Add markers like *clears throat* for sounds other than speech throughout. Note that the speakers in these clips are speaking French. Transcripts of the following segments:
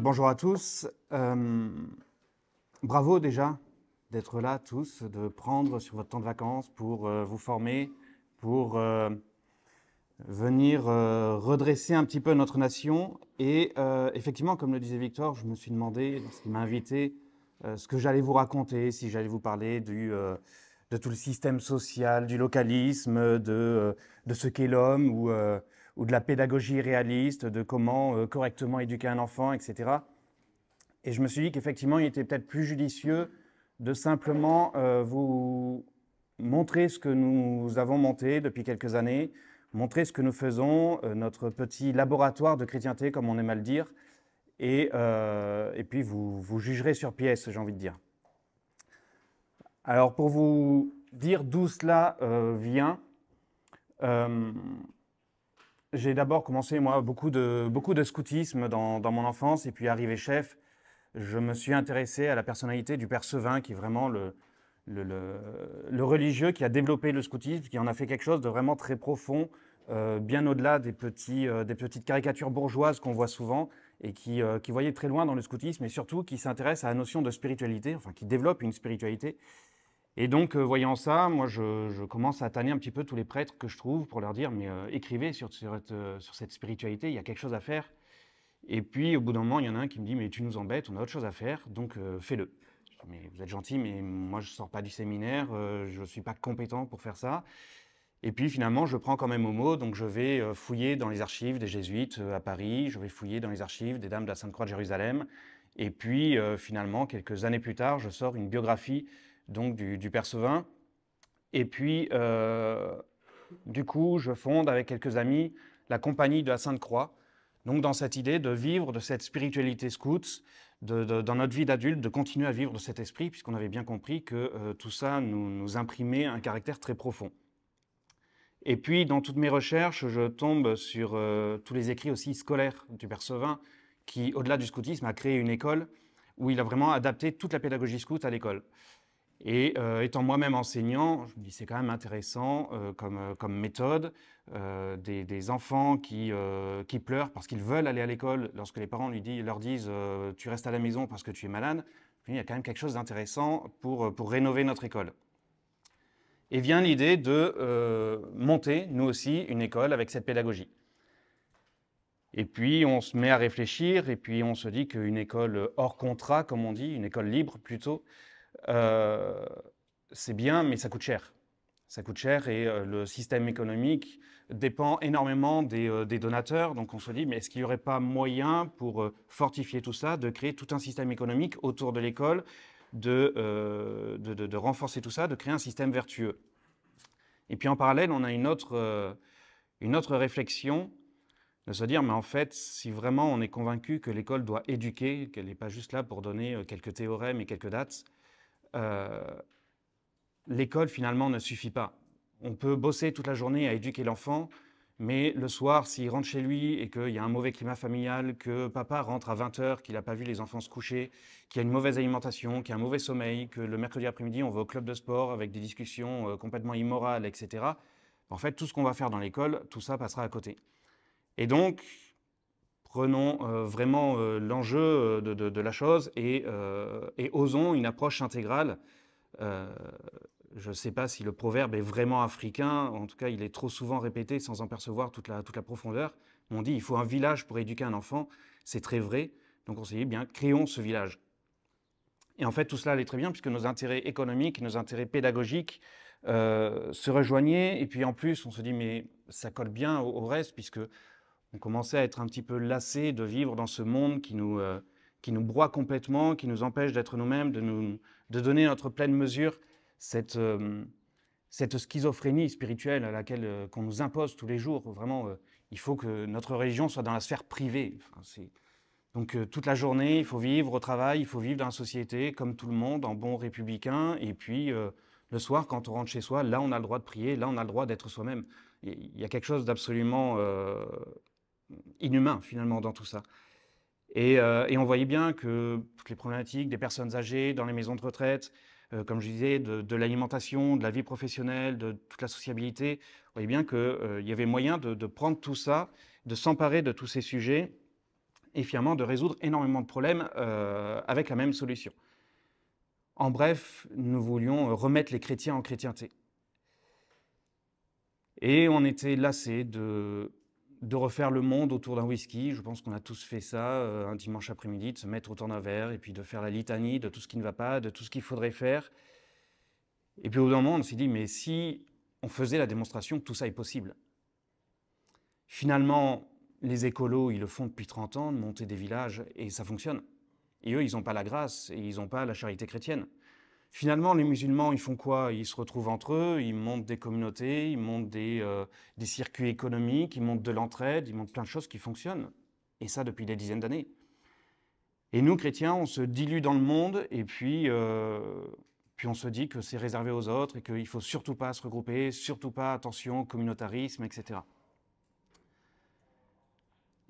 bonjour à tous. Euh, bravo déjà d'être là tous, de prendre sur votre temps de vacances pour euh, vous former, pour euh, venir redresser un petit peu notre nation. Et effectivement, comme le disait Victor, je me suis demandé, lorsqu'il m'a invité, ce que j'allais vous raconter, si j'allais vous parler du, de tout le système social, du localisme, de, de ce qu'est l'homme ou ou de la pédagogie réaliste, de comment euh, correctement éduquer un enfant, etc. Et je me suis dit qu'effectivement, il était peut-être plus judicieux de simplement euh, vous montrer ce que nous avons monté depuis quelques années, montrer ce que nous faisons, euh, notre petit laboratoire de chrétienté, comme on aime à le dire, et, et puis vous, vous jugerez sur pièce, j'ai envie de dire. Alors pour vous dire d'où cela vient, j'ai d'abord commencé, moi, beaucoup de, beaucoup de scoutisme dans, dans, mon enfance. Et puis, arrivé chef, je me suis intéressé à la personnalité du père Sevin, qui est vraiment le, le, religieux qui a développé le scoutisme, qui en a fait quelque chose de vraiment très profond, euh, bien au-delà des, euh, des petites caricatures bourgeoises qu'on voit souvent et qui, euh, qui voyait très loin dans le scoutisme et surtout qui s'intéresse à la notion de spiritualité, enfin qui développe une spiritualité et donc, euh, voyant ça, moi, je, commence à tanner un petit peu tous les prêtres que je trouve pour leur dire, mais euh, écrivez euh, sur, cette spiritualité, il y a quelque chose à faire. Et puis, au bout d'un moment, il y en a un qui me dit, mais tu nous embêtes, on a autre chose à faire, donc fais-le. mais vous êtes gentil, mais moi, je ne sors pas du séminaire, je ne suis pas compétent pour faire ça. Et puis, finalement, je prends quand même au mot, donc je vais fouiller dans les archives des jésuites à Paris, je vais fouiller dans les archives des dames de la Sainte-Croix de Jérusalem. Et puis, finalement, quelques années plus tard, je sors une biographie donc du, du Et puis, euh, du coup, je fonde avec quelques amis la compagnie de la Sainte-Croix, donc dans cette idée de vivre de cette spiritualité scout, dans notre vie d'adulte, de continuer à vivre de cet esprit, puisqu'on avait bien compris que euh, tout ça nous, imprimait un caractère très profond. Et puis, dans toutes mes recherches, je tombe sur euh, tous les écrits aussi scolaires du Percevin qui, au-delà du scoutisme, a créé une école où il a vraiment adapté toute la pédagogie scout à l'école. Et euh, étant moi-même enseignant, je me dis c'est quand même intéressant euh, euh, comme, méthode. des, enfants qui, pleurent parce qu'ils veulent aller à l'école lorsque les parents lui leur disent tu restes à la maison parce que tu es malade. il y a quand même quelque chose d'intéressant pour rénover notre école. Et vient l'idée de monter, nous aussi, une école avec cette pédagogie. Et puis on se met à réfléchir et puis on se dit qu'une école hors contrat, comme on dit, une école libre plutôt, euh, c'est bien, mais ça coûte cher. Ça coûte cher et euh, le système économique dépend énormément euh, des, donateurs. Donc on se dit, mais est-ce qu'il n'y aurait pas moyen pour fortifier tout ça, de créer tout un système économique autour de l'école, de, renforcer tout ça, de créer un système vertueux Et puis en parallèle, on a une autre réflexion de se dire, mais en fait, si vraiment on est convaincu que l'école doit éduquer, qu'elle n'est pas juste là pour donner quelques théorèmes et quelques dates, euh, l'école finalement ne suffit pas. On peut bosser toute la journée à éduquer l'enfant, mais le soir, s'il rentre chez lui et qu'il y a un mauvais climat familial, que papa rentre à 20h, qu'il n'a pas vu les enfants se coucher, qu'il y a une mauvaise alimentation, qu'il y a un mauvais sommeil, que le mercredi après-midi, on va au club de sport avec des discussions euh, complètement immorales, etc. En fait, tout ce qu'on va faire dans l'école, tout ça passera à côté. Et donc, prenons euh, vraiment euh, l'enjeu euh, de, la chose et, osons une approche intégrale. je ne sais pas si le proverbe est vraiment africain, en tout cas il est trop souvent répété sans en percevoir toute la, toute la profondeur. On dit il faut un village pour éduquer un enfant, c'est très vrai, donc on s'est dit bien créons ce village. Et en fait tout cela allait très bien puisque nos intérêts économiques, nos intérêts pédagogiques se rejoignaient et puis en plus on se dit mais ça colle bien au, au reste puisque on commençait à être un petit peu lassé de vivre dans ce monde qui nous, euh, qui nous broie complètement, qui nous empêche d'être nous-mêmes, de, nous, de donner notre pleine mesure, cette, euh, cette schizophrénie spirituelle à laquelle euh, qu'on nous impose tous les jours. Vraiment, il faut que notre religion soit dans la sphère privée. Donc toute la journée, il faut vivre au travail, il faut vivre dans la société, comme tout le monde, en bon républicain. Et puis le soir, quand on rentre chez soi, là, on a le droit de prier, là, on a le droit d'être soi-même. Il y a quelque chose d'absolument inhumain finalement dans tout ça. Euh, et, on voyait bien que toutes les problématiques des personnes âgées dans les maisons de retraite, euh, comme je disais, de, l'alimentation, de la vie professionnelle, de toute la sociabilité, on voyait bien qu'il euh, y avait moyen de, de, prendre tout ça, de s'emparer de tous ces sujets et finalement de résoudre énormément de problèmes avec la même solution. En bref, nous voulions remettre les chrétiens en chrétienté. Et on était lassés de de refaire le monde autour d'un whisky. Je pense qu'on a tous fait ça euh, un dimanche après-midi, de se mettre autour d'un verre et puis de faire la litanie de tout ce qui ne va pas, de tout ce qu'il faudrait faire. Et puis au bout d'un moment, on s'est dit, mais si on faisait la démonstration que tout ça est possible Finalement, les écolos, ils le font depuis 30 ans, de monter des villages, et ça fonctionne. Et eux, ils n'ont pas la grâce, et ils n'ont pas la charité chrétienne. Finalement, les musulmans, ils font quoi Ils se retrouvent entre eux, ils montent des communautés, ils montent euh, des, circuits économiques, ils montent de l'entraide, ils montent plein de choses qui fonctionnent. Et ça depuis des dizaines d'années. Et nous, chrétiens, on se dilue dans le monde et puis, euh, puis on se dit que c'est réservé aux autres et qu'il ne faut surtout pas se regrouper, surtout pas, attention, communautarisme, etc.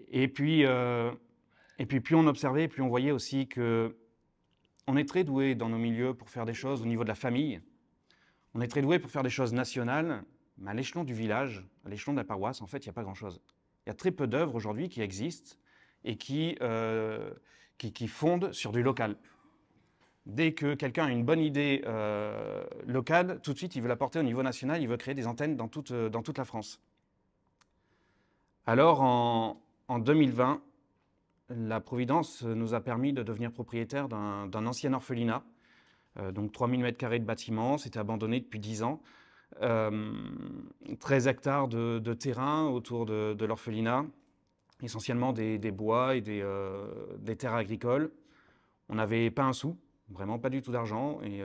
Et puis, euh, et puis plus on observait, plus on voyait aussi que on est très doué dans nos milieux pour faire des choses au niveau de la famille. On est très doué pour faire des choses nationales, mais à l'échelon du village, à l'échelon de la paroisse, en fait, il n'y a pas grand-chose. Il y a très peu d'œuvres aujourd'hui qui existent et qui, euh, qui, fondent sur du local. Dès que quelqu'un a une bonne idée euh, locale, tout de suite, il veut la porter au niveau national, il veut créer des antennes dans toute, euh, dans toute la France. Alors, en, en 2020, la Providence euh, nous a permis de devenir propriétaire d'un ancien orphelinat, euh, donc 3000 m2 de bâtiment, c'était abandonné depuis 10 ans, 13 euh, hectares de, terrain autour de, l'orphelinat, essentiellement des, bois et des, terres agricoles. On n'avait pas un sou, vraiment pas du tout d'argent, et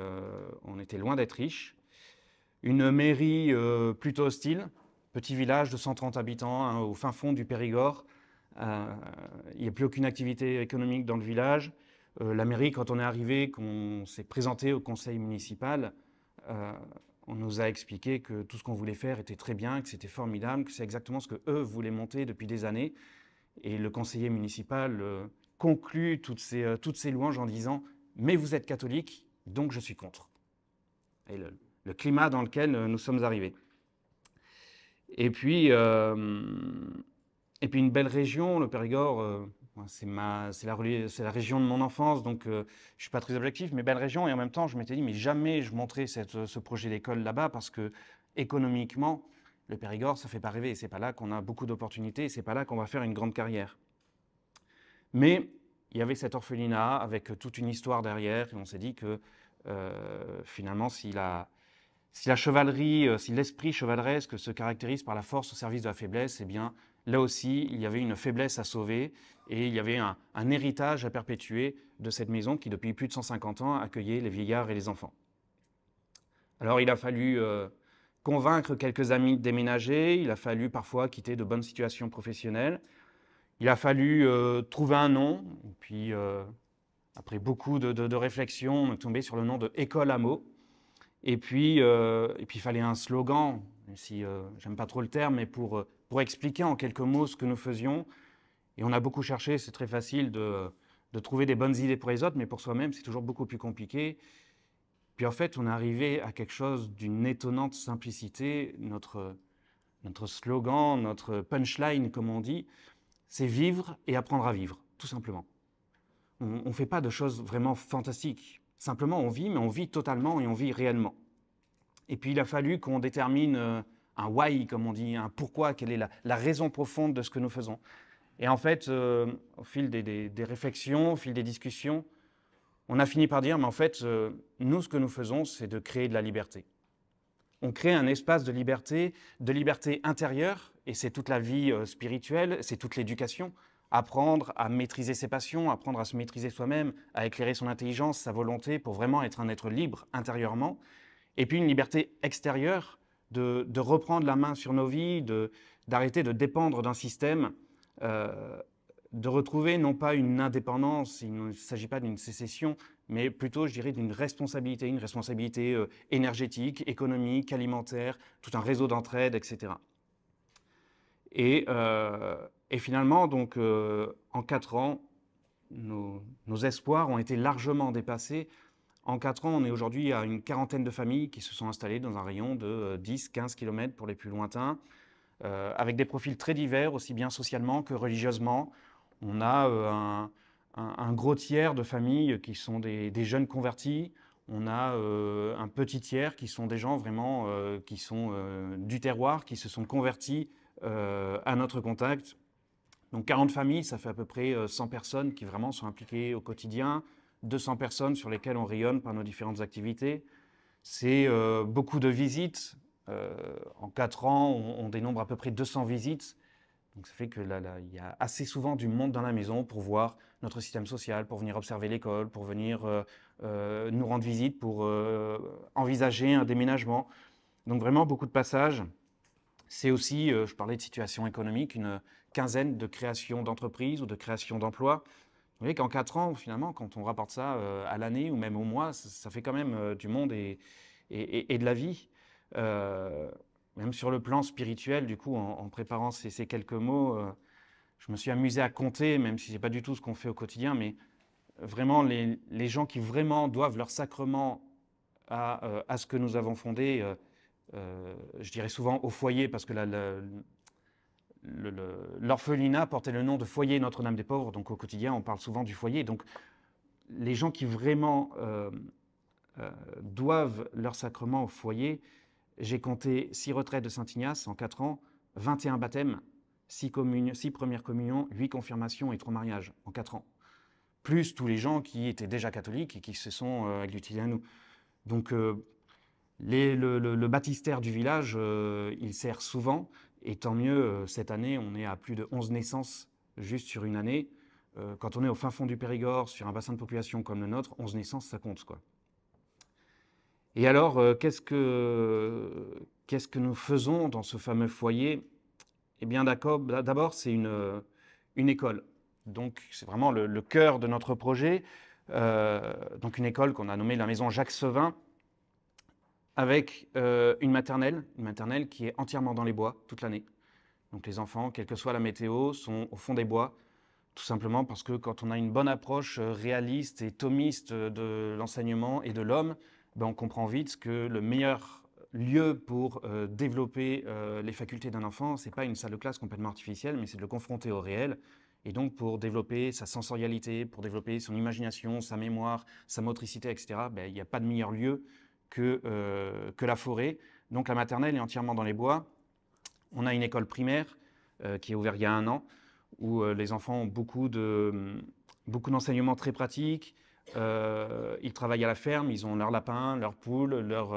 on était loin d'être riche. Une mairie plutôt hostile, petit village de 130 habitants hein, au fin fond du Périgord, euh, il n'y a plus aucune activité économique dans le village. Euh, la mairie, quand on est arrivé, qu'on s'est présenté au conseil municipal, euh, on nous a expliqué que tout ce qu'on voulait faire était très bien, que c'était formidable, que c'est exactement ce que eux voulaient monter depuis des années. Et le conseiller municipal conclut toutes ces, toutes ces, louanges en disant Mais vous êtes catholique, donc je suis contre. Et le, climat dans lequel nous sommes arrivés. Et puis, et puis une belle région, le Périgord, euh, c'est la, la, région de mon enfance, donc je euh, je suis pas très objectif, mais belle région. Et en même temps, je m'étais dit, mais jamais je montrais ce projet d'école là-bas parce que économiquement, le Périgord, ça fait pas rêver. C'est pas là qu'on a beaucoup d'opportunités, c'est pas là qu'on va faire une grande carrière. Mais il y avait cet orphelinat avec toute une histoire derrière, et on s'est dit que euh, finalement, si la, si la chevalerie, si l'esprit chevaleresque se caractérise par la force au service de la faiblesse, eh bien, là aussi, il y avait une faiblesse à sauver et il y avait un, héritage à perpétuer de cette maison qui, depuis plus de 150 ans, accueillait les vieillards et les enfants. Alors il a fallu euh, convaincre quelques amis de déménager, il a fallu parfois quitter de bonnes situations professionnelles, il a fallu euh, trouver un nom, puis euh, après beaucoup de, de, réflexions, on est tombé sur le nom de École mots. et puis, et puis il fallait un slogan, même si j'aime pas trop le terme, mais pour pour expliquer en quelques mots ce que nous faisions. Et on a beaucoup cherché, c'est très facile de, trouver des bonnes idées pour les autres, mais pour soi-même, c'est toujours beaucoup plus compliqué. Puis en fait, on est arrivé à quelque chose d'une étonnante simplicité. Notre, notre slogan, notre punchline, comme on dit, c'est vivre et apprendre à vivre, tout simplement. On ne fait pas de choses vraiment fantastiques. Simplement, on vit, mais on vit totalement et on vit réellement. Et puis, il a fallu qu'on détermine euh, un why, comme on dit, un pourquoi, quelle est la, raison profonde de ce que nous faisons. Et en fait, euh, au fil des, réflexions, au fil des discussions, on a fini par dire, mais en fait, euh, nous, ce que nous faisons, c'est de créer de la liberté. On crée un espace de liberté, de liberté intérieure, et c'est toute la vie euh, spirituelle, c'est toute l'éducation. Apprendre à maîtriser ses passions, apprendre à se maîtriser soi-même, à éclairer son intelligence, sa volonté, pour vraiment être un être libre intérieurement. Et puis une liberté extérieure, de, reprendre la main sur nos vies, d'arrêter de, dépendre d'un système, euh, de retrouver non pas une indépendance, il ne s'agit pas d'une sécession, mais plutôt, je dirais, d'une responsabilité, une responsabilité euh, énergétique, économique, alimentaire, tout un réseau d'entraide, etc. Euh, et, finalement, donc, en quatre ans, nos espoirs ont été largement dépassés en 4 ans, on est aujourd'hui à une quarantaine de familles qui se sont installées dans un rayon de 10-15 euh, km pour les plus lointains, euh, avec des profils très divers, aussi bien socialement que religieusement. On a euh, un, gros tiers de familles qui sont des, jeunes convertis. On a un petit tiers qui sont des gens vraiment qui sont du terroir, qui se sont convertis à notre contact. Donc 40 familles, ça fait à peu près 100 personnes qui vraiment sont impliquées au quotidien. 200 personnes sur lesquelles on rayonne par nos différentes activités. C'est euh, beaucoup de visites. Euh, en 4 ans, on, dénombre à peu près 200 visites. Donc ça fait que là, il y a assez souvent du monde dans la maison pour voir notre système social, pour venir observer l'école, pour venir euh, nous rendre visite, pour envisager un déménagement. Donc vraiment beaucoup de passages. C'est aussi, je parlais de situation économique, une quinzaine de créations d'entreprises ou de créations d'emplois. Vous voyez qu'en 4 ans, finalement, quand on rapporte ça euh, à l'année ou même au mois, ça, fait quand même euh, du monde et, et, de la vie. Euh, même sur le plan spirituel, du coup, en, préparant ces, quelques mots, je me suis amusé à compter, même si ce n'est pas du tout ce qu'on fait au quotidien, mais vraiment les, gens qui vraiment doivent leur sacrement à, ce que nous avons fondé, je dirais souvent au foyer, parce que là l'orphelinat portait le nom de foyer Notre-Dame des pauvres, donc au quotidien on parle souvent du foyer. Donc les gens qui vraiment euh, euh, doivent leur sacrement au foyer, j'ai compté six retraites de Saint-Ignace en 4 ans, 21 baptêmes, six six premières communions, huit confirmations et trois mariages en 4 ans. Plus tous les gens qui étaient déjà catholiques et qui se sont euh, agglutinés à nous. Donc euh, le, le, baptistère du village, il sert souvent et tant mieux, euh, cette année, on est à plus de 11 naissances juste sur une année. Euh, quand on est au fin fond du Périgord, sur un bassin de population comme le nôtre, 11 naissances, ça compte. Quoi. Et alors, euh, qu'est-ce que, qu'est-ce que nous faisons dans ce fameux foyer Eh bien, bah, d'abord, c'est une, une école. Donc, c'est vraiment le, cœur de notre projet. donc, une école qu'on a nommée la maison Jacques Sevin, avec euh, une maternelle, une maternelle qui est entièrement dans les bois toute l'année. Donc les enfants, quelle que soit la météo, sont au fond des bois, tout simplement parce que quand on a une bonne approche euh, réaliste et thomiste euh, de l'enseignement et de l'homme, ben, on comprend vite que le meilleur lieu pour développer les facultés d'un enfant, ce n'est pas une salle de classe complètement artificielle, mais c'est de le confronter au réel. Et donc pour développer sa sensorialité, pour développer son imagination, sa mémoire, sa motricité, etc., ben, il n'y a pas de meilleur lieu euh, que, la forêt. Donc la maternelle est entièrement dans les bois. On a une école primaire euh, qui est ouverte il y a un an, où euh, les enfants ont beaucoup, d'enseignements très pratiques. ils travaillent à la ferme, ils ont leurs lapins, leurs poules, leur,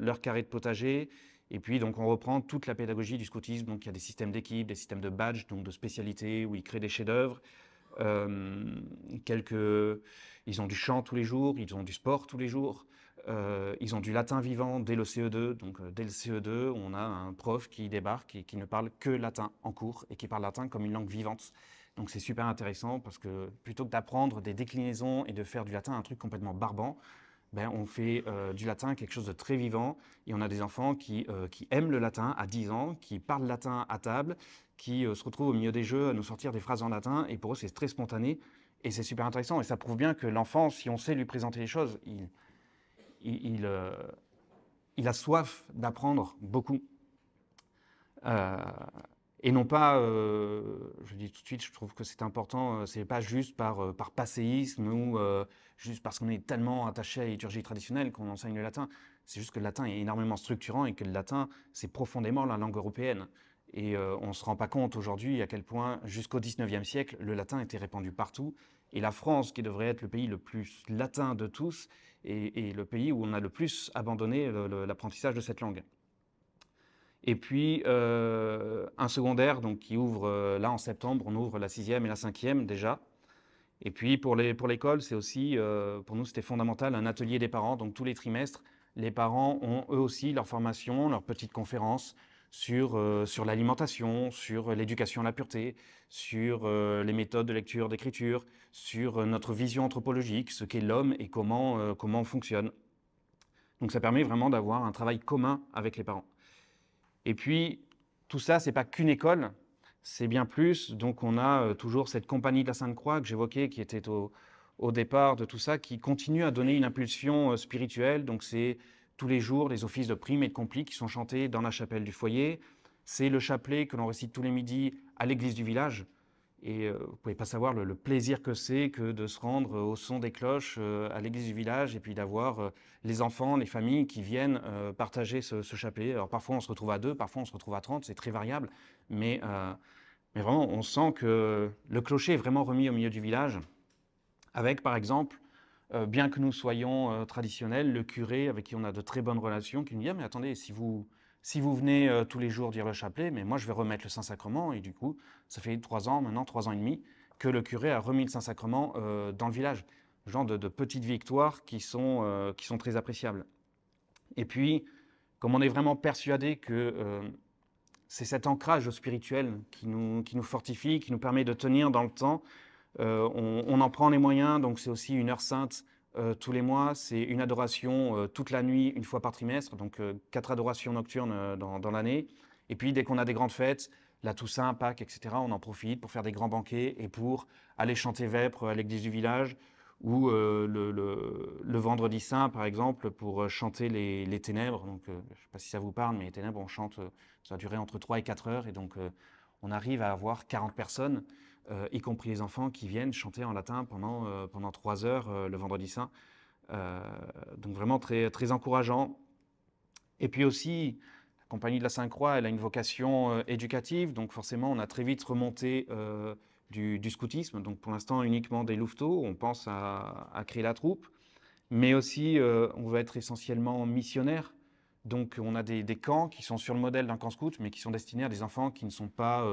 leur carré de potager. Et puis, donc, on reprend toute la pédagogie du scoutisme. Donc, il y a des systèmes d'équipes, des systèmes de badges, donc de spécialités, où ils créent des chefs-d'œuvre. quelques... Ils ont du chant tous les jours, ils ont du sport tous les jours. Euh, ils ont du latin vivant dès le CE2, donc euh, dès le CE2, on a un prof qui débarque et qui ne parle que latin en cours et qui parle latin comme une langue vivante. Donc c'est super intéressant parce que plutôt que d'apprendre des déclinaisons et de faire du latin un truc complètement barbant, ben, on fait euh, du latin quelque chose de très vivant et on a des enfants qui, qui aiment le latin à 10 ans, qui parlent latin à table, qui se retrouvent au milieu des jeux à nous sortir des phrases en latin et pour eux c'est très spontané et c'est super intéressant et ça prouve bien que l'enfant, si on sait lui présenter les choses, il, euh, il, a soif d'apprendre beaucoup. Euh, et non pas, euh, je dis tout de suite, je trouve que c'est important, euh, c'est pas juste par, par passéisme ou juste parce qu'on est tellement attaché à la liturgie traditionnelle qu'on enseigne le latin. C'est juste que le latin est énormément structurant et que le latin, c'est profondément la langue européenne. Et on ne se rend pas compte aujourd'hui à quel point, jusqu'au 19e siècle, le latin était répandu partout. Et la France, qui devrait être le pays le plus latin de tous, et, le pays où on a le plus abandonné l'apprentissage de cette langue. Et puis euh, un secondaire qui ouvre euh, là en septembre, on ouvre la sixième et la cinquième déjà. Et puis pour l'école, c'est aussi, euh, pour nous c'était fondamental, un atelier des parents. Donc tous les trimestres, les parents ont eux aussi leur formation, leur petite conférence, sur, euh, sur l'alimentation, sur euh, l'éducation à la pureté, sur euh, les méthodes de lecture, d'écriture, sur notre vision anthropologique, ce qu'est l'homme et comment, comment on fonctionne. Donc ça permet vraiment d'avoir un travail commun avec les parents. Et puis, tout ça, c'est pas qu'une école, c'est bien plus. Donc on a toujours cette compagnie de la Sainte-Croix que j'évoquais, qui était au, au départ de tout ça, qui continue à donner une impulsion spirituelle. Donc c'est tous les jours les offices de prime et de complique qui sont chantés dans la chapelle du foyer. C'est le chapelet que l'on récite tous les midis à l'église du village. Et euh, vous pouvez pas savoir le, plaisir que c'est que de se rendre euh, au son des cloches euh, à l'église du village et puis d'avoir les enfants, les familles qui viennent partager ce, chapelet. Alors parfois on se retrouve à deux, parfois on se retrouve à trente, c'est très variable, mais, mais vraiment on sent que le clocher est vraiment remis au milieu du village avec par exemple euh, bien que nous soyons euh, traditionnels, le curé avec qui on a de très bonnes relations, qui nous dit ah, mais attendez, si vous si vous venez euh, tous les jours dire le chapelet, mais moi je vais remettre le Saint-Sacrement et du coup ça fait trois ans maintenant, trois ans et demi que le curé a remis le Saint-Sacrement dans le village, genre de, petites victoires qui sont qui sont très appréciables. Et puis comme on est vraiment persuadé que c'est cet ancrage spirituel qui nous, qui nous fortifie, qui nous permet de tenir dans le temps, euh, on, en prend les moyens, donc c'est aussi une heure sainte euh, tous les mois. C'est une adoration euh, toute la nuit, une fois par trimestre, donc quatre adorations nocturnes dans, l'année. Et puis dès qu'on a des grandes fêtes, la Toussaint, Pâques, etc., on en profite pour faire des grands banquets et pour aller chanter Vêpres à l'église du village ou le, Vendredi Saint, par exemple, pour chanter les, ténèbres. Donc, je ne sais pas si ça vous parle, mais les ténèbres, on chante, ça a duré entre 3 et 4 heures, et donc on arrive à avoir 40 personnes. Euh, y compris les enfants qui viennent chanter en latin pendant, euh, trois heures euh, le vendredi saint. donc vraiment très, encourageant. Et puis aussi, la Compagnie de la Sainte-Croix, elle a une vocation éducative, donc forcément on a très vite remonté du, scoutisme, donc pour l'instant uniquement des louveteaux, on pense à, créer la troupe, mais aussi on veut être essentiellement missionnaire, donc on a des, camps qui sont sur le modèle d'un camp scout, mais qui sont destinés à des enfants qui ne sont pas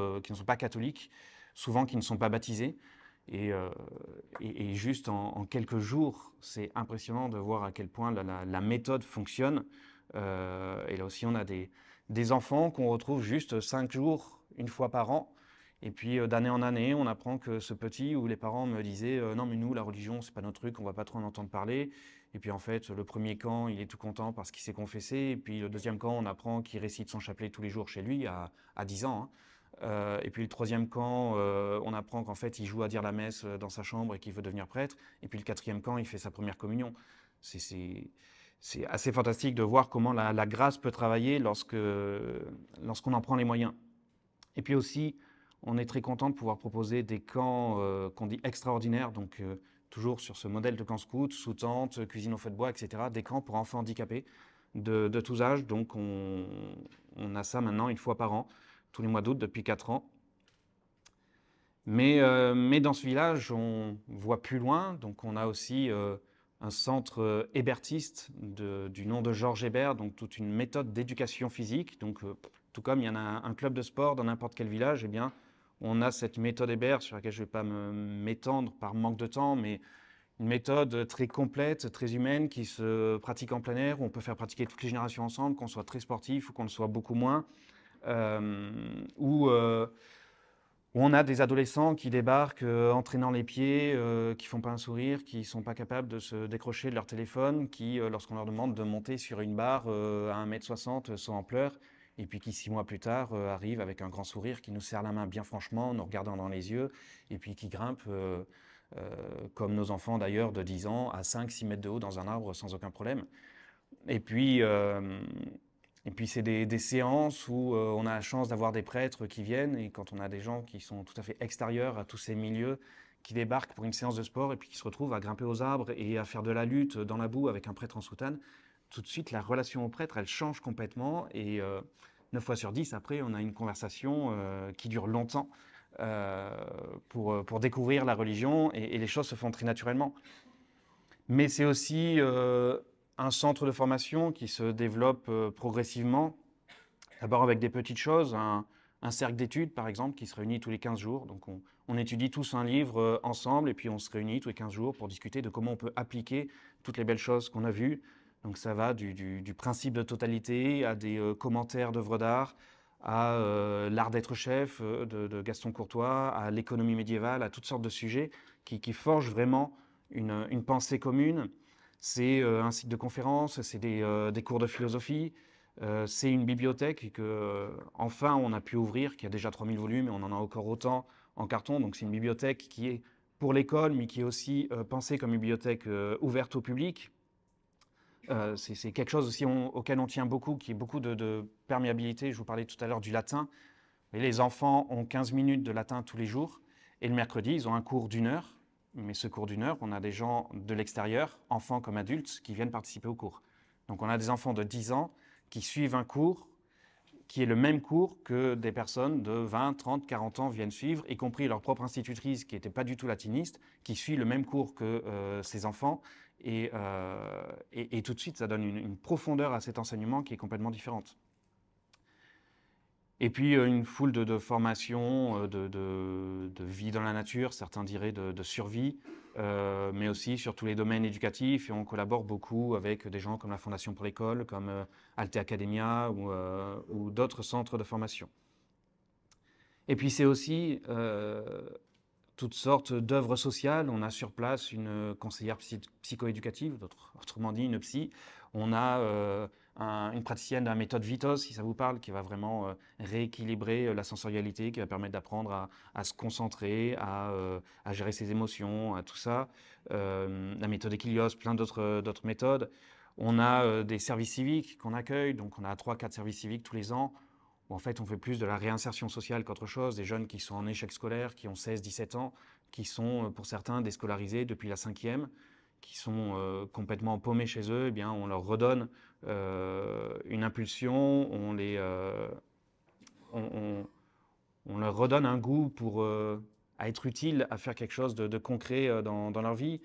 catholiques, souvent qui ne sont pas baptisés. Et, euh, juste en, quelques jours, c'est impressionnant de voir à quel point la, méthode fonctionne. Euh, et là aussi, on a des, enfants qu'on retrouve juste cinq jours, une fois par an. Et puis euh, d'année en année, on apprend que ce petit où les parents me disaient non mais nous la religion c'est pas notre truc, on va pas trop en entendre parler. Et puis en fait le premier camp il est tout content parce qu'il s'est confessé. Et puis le deuxième camp on apprend qu'il récite son chapelet tous les jours chez lui à, à 10 ans. Hein. Euh, et puis le troisième camp, euh, on apprend qu'en fait, il joue à dire la messe euh, dans sa chambre et qu'il veut devenir prêtre. Et puis le quatrième camp, il fait sa première communion. C'est assez fantastique de voir comment la, grâce peut travailler lorsqu'on en prend les moyens. Et puis aussi, on est très content de pouvoir proposer des camps qu'on dit extraordinaires, donc toujours sur ce modèle de camp scout, sous-tente, cuisine au feu de bois, etc. Des camps pour enfants handicapés de, tous âges. Donc on a ça maintenant une fois par an tous les mois d'août depuis 4 ans. Mais, euh, mais, dans ce village, on voit plus loin, donc on a aussi euh, un centre hébertiste du nom de Georges Hébert, donc toute une méthode d'éducation physique. Donc, euh, tout comme il y en a un, club de sport dans n'importe quel village, eh bien, on a cette méthode Hébert sur laquelle je ne vais pas m'étendre par manque de temps, mais une méthode très complète, très humaine, qui se pratique en plein air, où on peut faire pratiquer toutes les générations ensemble, qu'on soit très sportif ou qu'on le soit beaucoup moins. Euh, euh, où, on a des adolescents qui débarquent euh, entraînant les pieds, euh, qui font pas un sourire, qui sont pas capables de se décrocher de leur téléphone, qui, lorsqu'on leur demande de monter sur une barre à 1m60, sont en pleurs, et puis qui, six mois plus tard, arrivent avec un grand sourire, qui nous serre la main bien franchement, nous regardant dans les yeux, et puis qui grimpe, comme nos enfants d'ailleurs de 10 ans, à 5-6 mètres de haut dans un arbre sans aucun problème. Et puis, et puis c'est des, séances où euh, on a la chance d'avoir des prêtres qui viennent et quand on a des gens qui sont tout à fait extérieurs à tous ces milieux, qui débarquent pour une séance de sport et puis qui se retrouvent à grimper aux arbres et à faire de la lutte dans la boue avec un prêtre en soutane, tout de suite la relation au prêtre elle change complètement et euh, 9 fois sur 10 après on a une conversation euh, qui dure longtemps euh, pour, pour découvrir la religion et, et, les choses se font très naturellement. Mais c'est aussi un centre de formation qui se développe euh, progressivement, d'abord avec des petites choses, un, cercle d'études par exemple qui se réunit tous les 15 jours. Donc on, étudie tous un livre euh, ensemble et puis on se réunit tous les 15 jours pour discuter de comment on peut appliquer toutes les belles choses qu'on a vues. Donc ça va du, principe de totalité à des euh, commentaires d'œuvres d'art, à l'art d'être chef de, Gaston Courtois, à l'économie médiévale, à toutes sortes de sujets qui, forgent vraiment une pensée commune c'est euh, un site de conférences, c'est euh, des, cours de philosophie, euh, c'est une bibliothèque que enfin on a pu ouvrir, qui a déjà 3000 volumes et on en a encore autant en carton. Donc c'est une bibliothèque qui est pour l'école, mais qui est aussi pensée comme une bibliothèque ouverte au public. c'est quelque chose aussi auquel on tient beaucoup, qui est beaucoup de, perméabilité. Je vous parlais tout à l'heure du latin. les enfants ont 15 minutes de latin tous les jours. Et le mercredi, ils ont un cours d'une heure mais ce cours d'une heure, on a des gens de l'extérieur, enfants comme adultes, qui viennent participer au cours. Donc on a des enfants de 10 ans qui suivent un cours qui est le même cours que des personnes de 20, 30, 40 ans viennent suivre, y compris leur propre institutrice qui n'était pas du tout latiniste, qui suit le même cours que euh, ses enfants. Euh, et, tout de suite, ça donne une profondeur à cet enseignement qui est complètement différente. Et puis euh, une foule de, formations, euh, de, vie dans la nature, certains diraient de, survie, euh, mais aussi sur tous les domaines éducatifs. Et on collabore beaucoup avec des gens comme la Fondation pour l'école, comme Alte Academia ou, d'autres centres de formation. Et puis c'est aussi toutes sortes d'œuvres sociales. On a sur place une conseillère psychoéducative, autrement dit une psy. On a une praticienne de la méthode Vitos, si ça vous parle, qui va vraiment euh, rééquilibrer euh, la sensorialité, qui va permettre d'apprendre à, se concentrer, euh, à, gérer ses émotions, à tout ça. la méthode Equilios, plein d'autres méthodes. On a des services civiques qu'on accueille, donc on a 3-4 services civiques tous les ans, où en fait on fait plus de la réinsertion sociale qu'autre chose, des jeunes qui sont en échec scolaire, qui ont 16-17 ans, qui sont pour certains déscolarisés depuis la cinquième, qui sont complètement paumés chez eux, et eh bien on leur redonne euh, une impulsion, euh, on on, leur redonne un goût pour euh, à être utile, à faire quelque chose de, concret dans, leur vie.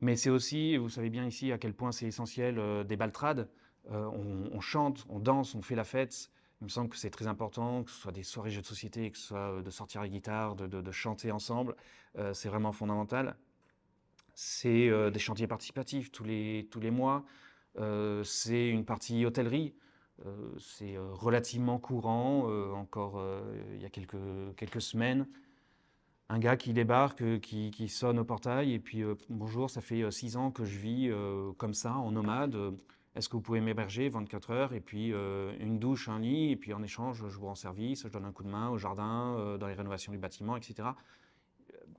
Mais c'est aussi, vous savez bien ici à quel point c'est essentiel, des baltrades. on, chante, on danse, on fait la fête. Il me semble que c'est très important, que ce soit des soirées jeux de société, que ce soit de sortir la guitare, de, chanter ensemble. c'est vraiment fondamental. C'est des chantiers participatifs tous les mois. Euh, c'est une partie hôtellerie. Euh, c'est euh, relativement courant, encore il y a quelques, quelques semaines. Un gars qui débarque, qui, sonne au portail et puis bonjour, ça fait six ans que je vis comme ça, en nomade est-ce que vous pouvez m'héberger 24 heures et puis une douche, un lit, et puis en échange, je vous rends service, je donne un coup de main au jardin, dans les rénovations du bâtiment, etc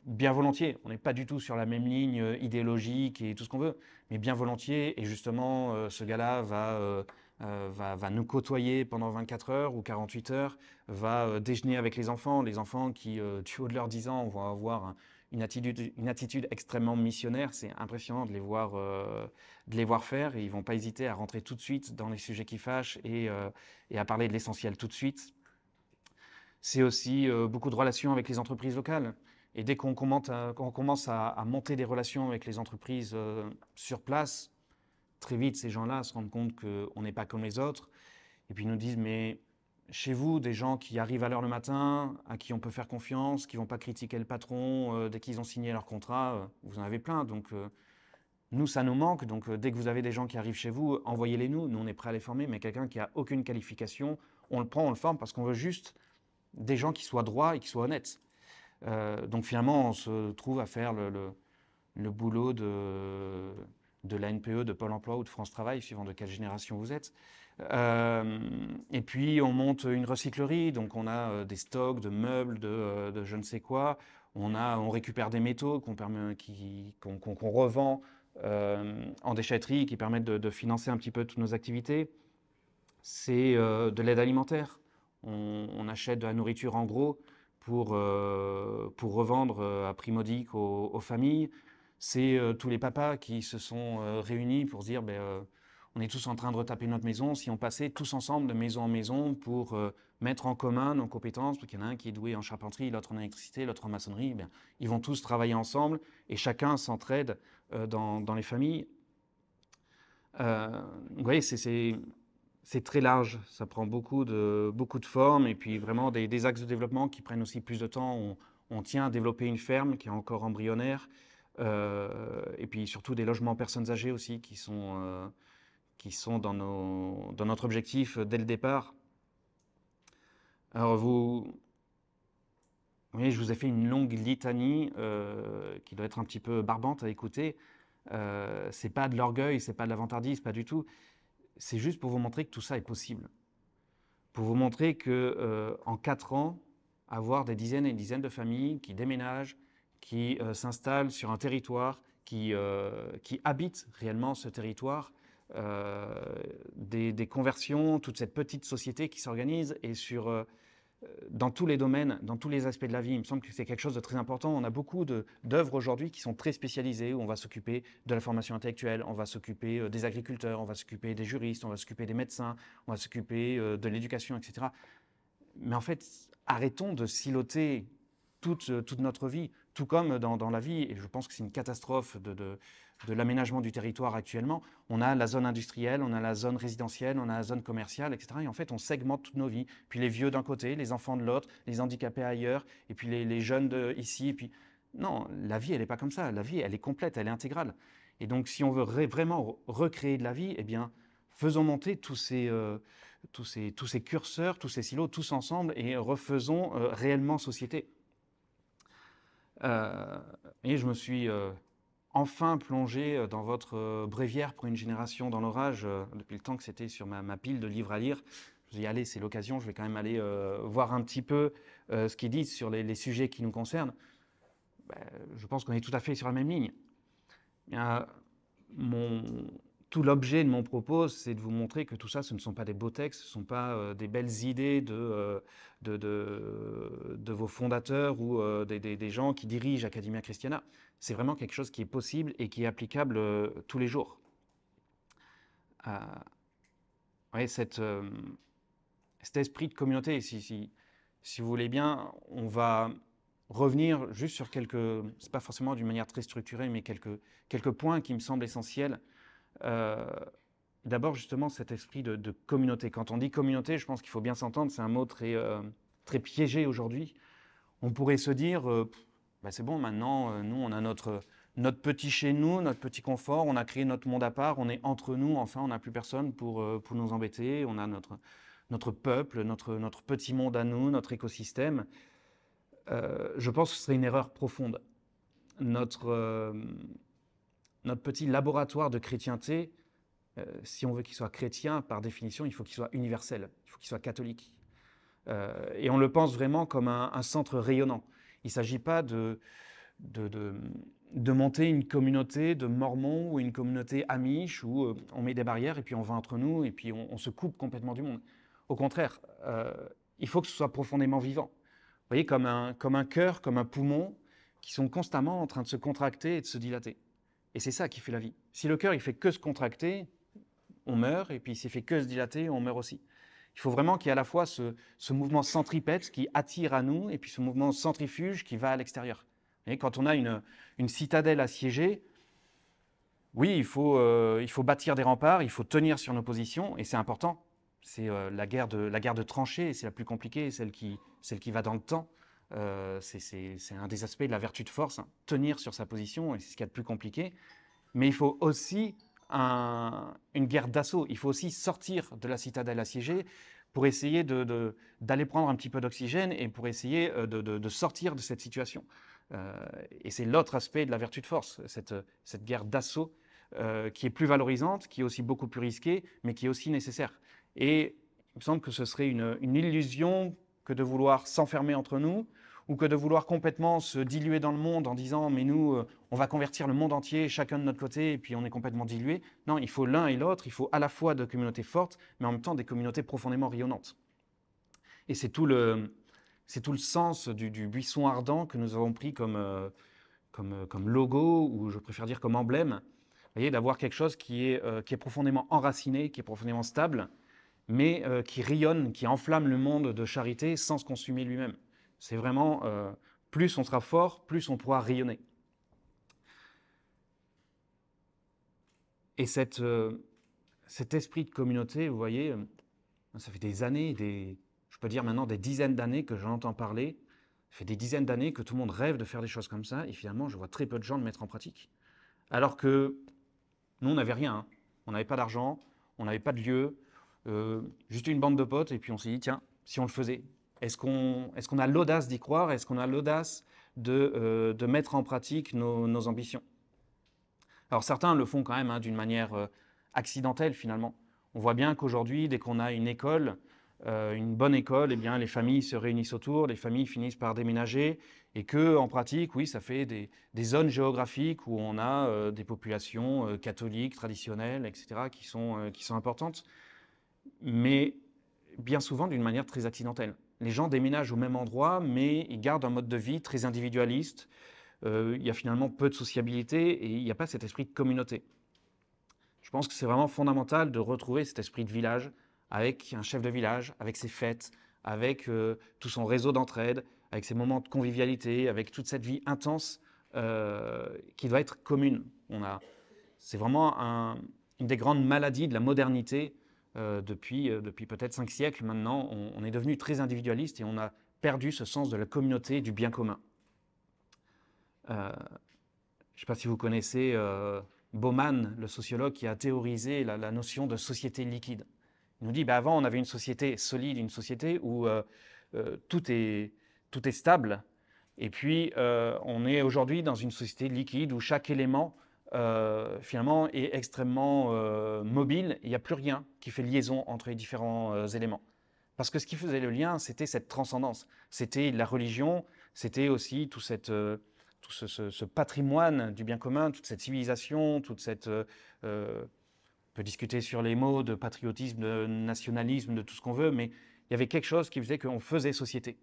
bien volontiers, on n'est pas du tout sur la même ligne euh, idéologique et tout ce qu'on veut, mais bien volontiers, et justement, euh, ce gars-là va... Euh, va, va, nous côtoyer pendant 24 heures ou 48 heures, va déjeuner avec les enfants, les enfants qui, tu du de leurs 10 ans, vont avoir une attitude, une attitude extrêmement missionnaire. C'est impressionnant de les, voir, de les voir faire et ils vont pas hésiter à rentrer tout de suite dans les sujets qui fâchent et, et à parler de l'essentiel tout de suite. C'est aussi beaucoup de relations avec les entreprises locales. Et dès qu'on euh, commence, à, monter des relations avec les entreprises euh, sur place, très vite, ces gens-là se rendent compte qu'on n'est pas comme les autres. Et puis ils nous disent, mais chez vous, des gens qui arrivent à l'heure le matin, à qui on peut faire confiance, qui ne vont pas critiquer le patron euh, dès qu'ils ont signé leur contrat, vous en avez plein. Donc nous, ça nous manque. Donc dès que vous avez des gens qui arrivent chez vous, envoyez-les nous. Nous, on est prêts à les former. Mais quelqu'un qui n'a aucune qualification, on le prend, on le forme parce qu'on veut juste des gens qui soient droits et qui soient honnêtes. Euh, donc finalement, on se trouve à faire le, boulot de, l'ANPE, de Pôle emploi ou de France Travail, suivant de quelle génération vous êtes. Euh, et puis, on monte une recyclerie, donc on a euh, des stocks de meubles, de, je ne sais quoi. On, récupère des métaux qu'on revend en déchetterie qui permettent de, financer un petit peu toutes nos activités. C'est de l'aide alimentaire. on, achète de la nourriture en gros pour, euh, pour revendre euh, à prix modique aux, familles. C'est euh, tous les papas qui se sont réunis pour dire ben, on est tous en train de retaper notre maison. Si on passait tous ensemble de maison en maison pour mettre en commun nos compétences, parce qu'il y en a un qui est doué en charpenterie, l'autre en électricité, l'autre en maçonnerie, ben, ils vont tous travailler ensemble et chacun s'entraide dans, dans les familles. vous voyez, c'est c'est très large, ça prend beaucoup de, beaucoup de formes et puis vraiment des, axes de développement qui prennent aussi plus de temps. On, tient à développer une ferme qui est encore embryonnaire euh, et puis surtout des logements personnes âgées aussi qui sont, euh, qui sont dans, nos, dans notre objectif dès le départ. Alors vous, voyez, je vous ai fait une longue litanie euh, qui doit être un petit peu barbante à écouter. Euh, c'est pas de l'orgueil, c'est pas de l'avantardise, pas du tout c'est juste pour vous montrer que tout ça est possible. Pour vous montrer que euh, en quatre ans, avoir des dizaines et des dizaines de familles qui déménagent, qui euh, s'installent sur un territoire, qui, euh, qui habitent réellement ce territoire, des, conversions, toute cette petite société qui s'organise et sur dans tous les domaines, dans tous les aspects de la vie. Il me semble que c'est quelque chose de très important. On a beaucoup d'œuvres aujourd'hui qui sont très spécialisées, où on va s'occuper de la formation intellectuelle, on va s'occuper euh, des agriculteurs, on va s'occuper des juristes, on va s'occuper des médecins, on va s'occuper euh, de l'éducation, etc. Mais en fait, arrêtons de siloter toute, toute notre vie, tout comme dans, la vie, et je pense que c'est une catastrophe de de l'aménagement du territoire actuellement, on a la zone industrielle, on a la zone résidentielle, on a la zone commerciale, etc. Et en fait, on segmente toutes nos vies. Puis les vieux d'un côté, les enfants de l'autre, les handicapés ailleurs, et puis les, jeunes de, ici. Et puis non, la vie, elle n'est pas comme ça. La vie, elle est complète, elle est intégrale. Et donc, si on veut vraiment recréer de la vie, eh bien, faisons monter tous ces, euh, tous ces, tous ces curseurs, tous ces silos, tous ensemble, et refaisons euh, réellement société. Euh, et je me suis enfin plongé euh, dans votre euh, bréviaire pour une génération dans l'orage, euh, depuis le temps que c'était sur ma, pile de livres à lire. Je me suis dit, allez, c'est l'occasion, je vais quand même aller voir un petit peu ce qu'ils disent sur les, sujets qui nous concernent. Ben, je pense qu'on est tout à fait sur la même ligne. Eh tout l'objet de mon propos, c'est de vous montrer que tout ça, ce ne sont pas des beaux textes, ce ne sont pas des belles idées de, vos fondateurs ou des, des, gens qui dirigent Academia Christiana c'est vraiment quelque chose qui est possible et qui est applicable euh, tous les jours. Vous euh, voyez, euh, cet esprit de communauté, si, vous voulez bien, on va revenir juste sur quelques, c'est pas forcément d'une manière très structurée, mais quelques, quelques points qui me semblent essentiels. D'abord, justement, cet esprit de, communauté. Quand on dit communauté, je pense qu'il faut bien s'entendre, c'est un mot très, très piégé aujourd'hui. On pourrait se dire, bah, c'est bon, maintenant, euh, nous, on a notre, notre petit chez nous, notre petit confort, on a créé notre monde à part, on est entre nous, enfin, on n'a plus personne pour, euh, pour nous embêter, on a notre, notre peuple, notre, notre petit monde à nous, notre écosystème. Euh, je pense que ce serait une erreur profonde. Notre, notre petit laboratoire de chrétienté, si on veut qu'il soit chrétien, par définition, il faut qu'il soit universel, il faut qu'il soit catholique. et on le pense vraiment comme un centre rayonnant. Il ne s'agit pas de, de, monter une communauté de mormons ou une communauté amiche où euh, on met des barrières et puis on va entre nous et puis on, se coupe complètement du monde. Au contraire, euh, il faut que ce soit profondément vivant. Vous voyez, comme un, comme un cœur, comme un poumon qui sont constamment en train de se contracter et de se dilater. Et c'est ça qui fait la vie. Si le cœur, il fait que se contracter, on meurt, et puis s'il fait que se dilater, on meurt aussi. Il faut vraiment qu'il y ait à la fois ce, mouvement centripète qui attire à nous et puis ce mouvement centrifuge qui va à l'extérieur. quand on a une, citadelle assiégée, oui, il faut, euh, il faut bâtir des remparts, il faut tenir sur nos positions, et c'est important. C'est euh, la, guerre de, la guerre de tranchées, c'est la plus compliquée, celle qui, celle qui va dans le temps. Euh, c'est un des aspects de la vertu de force, hein. tenir sur sa position, et c'est ce qu'il y a de plus compliqué. Mais il faut aussi une guerre d'assaut. Il faut aussi sortir de la citadelle assiégée pour essayer d'aller prendre un petit peu d'oxygène et pour essayer euh, de, sortir de cette situation. Euh, et c'est l'autre aspect de la vertu de force, cette, guerre d'assaut euh, qui est plus valorisante, qui est aussi beaucoup plus risquée, mais qui est aussi nécessaire. Et il me semble que ce serait une illusion que de vouloir s'enfermer entre nous, ou que de vouloir complètement se diluer dans le monde en disant mais nous, euh, on va convertir le monde entier, chacun de notre côté, et puis on est complètement dilué. Non, il faut l'un et l'autre, il faut à la fois des communautés fortes, mais en même temps des communautés profondément rayonnantes. Et c'est tout le, c'est tout le sens du, buisson ardent que nous avons pris comme, euh, comme, euh, comme, logo, ou je préfère dire comme emblème. voyez, d'avoir quelque chose qui est, qui est profondément enraciné, qui est profondément stable, mais qui rayonne, qui enflamme le monde de charité sans se consumer lui-même. C'est vraiment, euh, plus on sera fort, plus on pourra rayonner. Et euh, cet esprit de communauté, vous voyez, euh, ça fait des années, des, je peux dire maintenant des dizaines d'années que j'en entends parler. Ça fait des dizaines d'années que tout le monde rêve de faire des choses comme ça, et finalement, je vois très peu de gens le mettre en pratique. Alors que nous, on n'avait rien. Hein. On n'avait pas d'argent, on n'avait pas de lieu, juste une bande de potes, et puis on s'est dit, tiens, si on le faisait, est-ce qu'on est a l'audace d'y croire Est-ce qu'on a l'audace de, euh, mettre en pratique nos, ambitions Alors certains le font quand même hein, d'une manière euh, accidentelle finalement. On voit bien qu'aujourd'hui, dès qu'on a une école, euh, une bonne école, eh bien, les familles se réunissent autour, les familles finissent par déménager, et que en pratique, oui, ça fait des, zones géographiques où on a des populations catholiques, traditionnelles, etc., qui sont, qui sont importantes, mais bien souvent d'une manière très accidentelle les gens déménagent au même endroit, mais ils gardent un mode de vie très individualiste. Euh, il y a finalement peu de sociabilité et il n'y a pas cet esprit de communauté. Je pense que c'est vraiment fondamental de retrouver cet esprit de village avec un chef de village, avec ses fêtes, avec euh, tout son réseau d'entraide, avec ses moments de convivialité, avec toute cette vie intense euh, qui doit être commune. c'est vraiment une des grandes maladies de la modernité euh, depuis, euh, depuis peut-être cinq siècles maintenant, on, est devenu très individualiste et on a perdu ce sens de la communauté, du bien commun. Euh, je ne sais pas si vous connaissez Bauman, le sociologue qui a théorisé la, notion de société liquide. Il nous dit, bah, avant, on avait une société solide, une société où tout, est, tout est stable. Et puis, on est aujourd'hui dans une société liquide où chaque élément euh, finalement, est extrêmement euh, mobile. Il n'y a plus rien qui fait liaison entre les différents euh, éléments. Parce que ce qui faisait le lien, c'était cette transcendance. C'était la religion, c'était aussi tout, cette, tout ce, patrimoine du bien commun, toute cette civilisation, toute cette... on peut discuter sur les mots de patriotisme, de nationalisme, de tout ce qu'on veut, mais il y avait quelque chose qui faisait qu'on faisait société.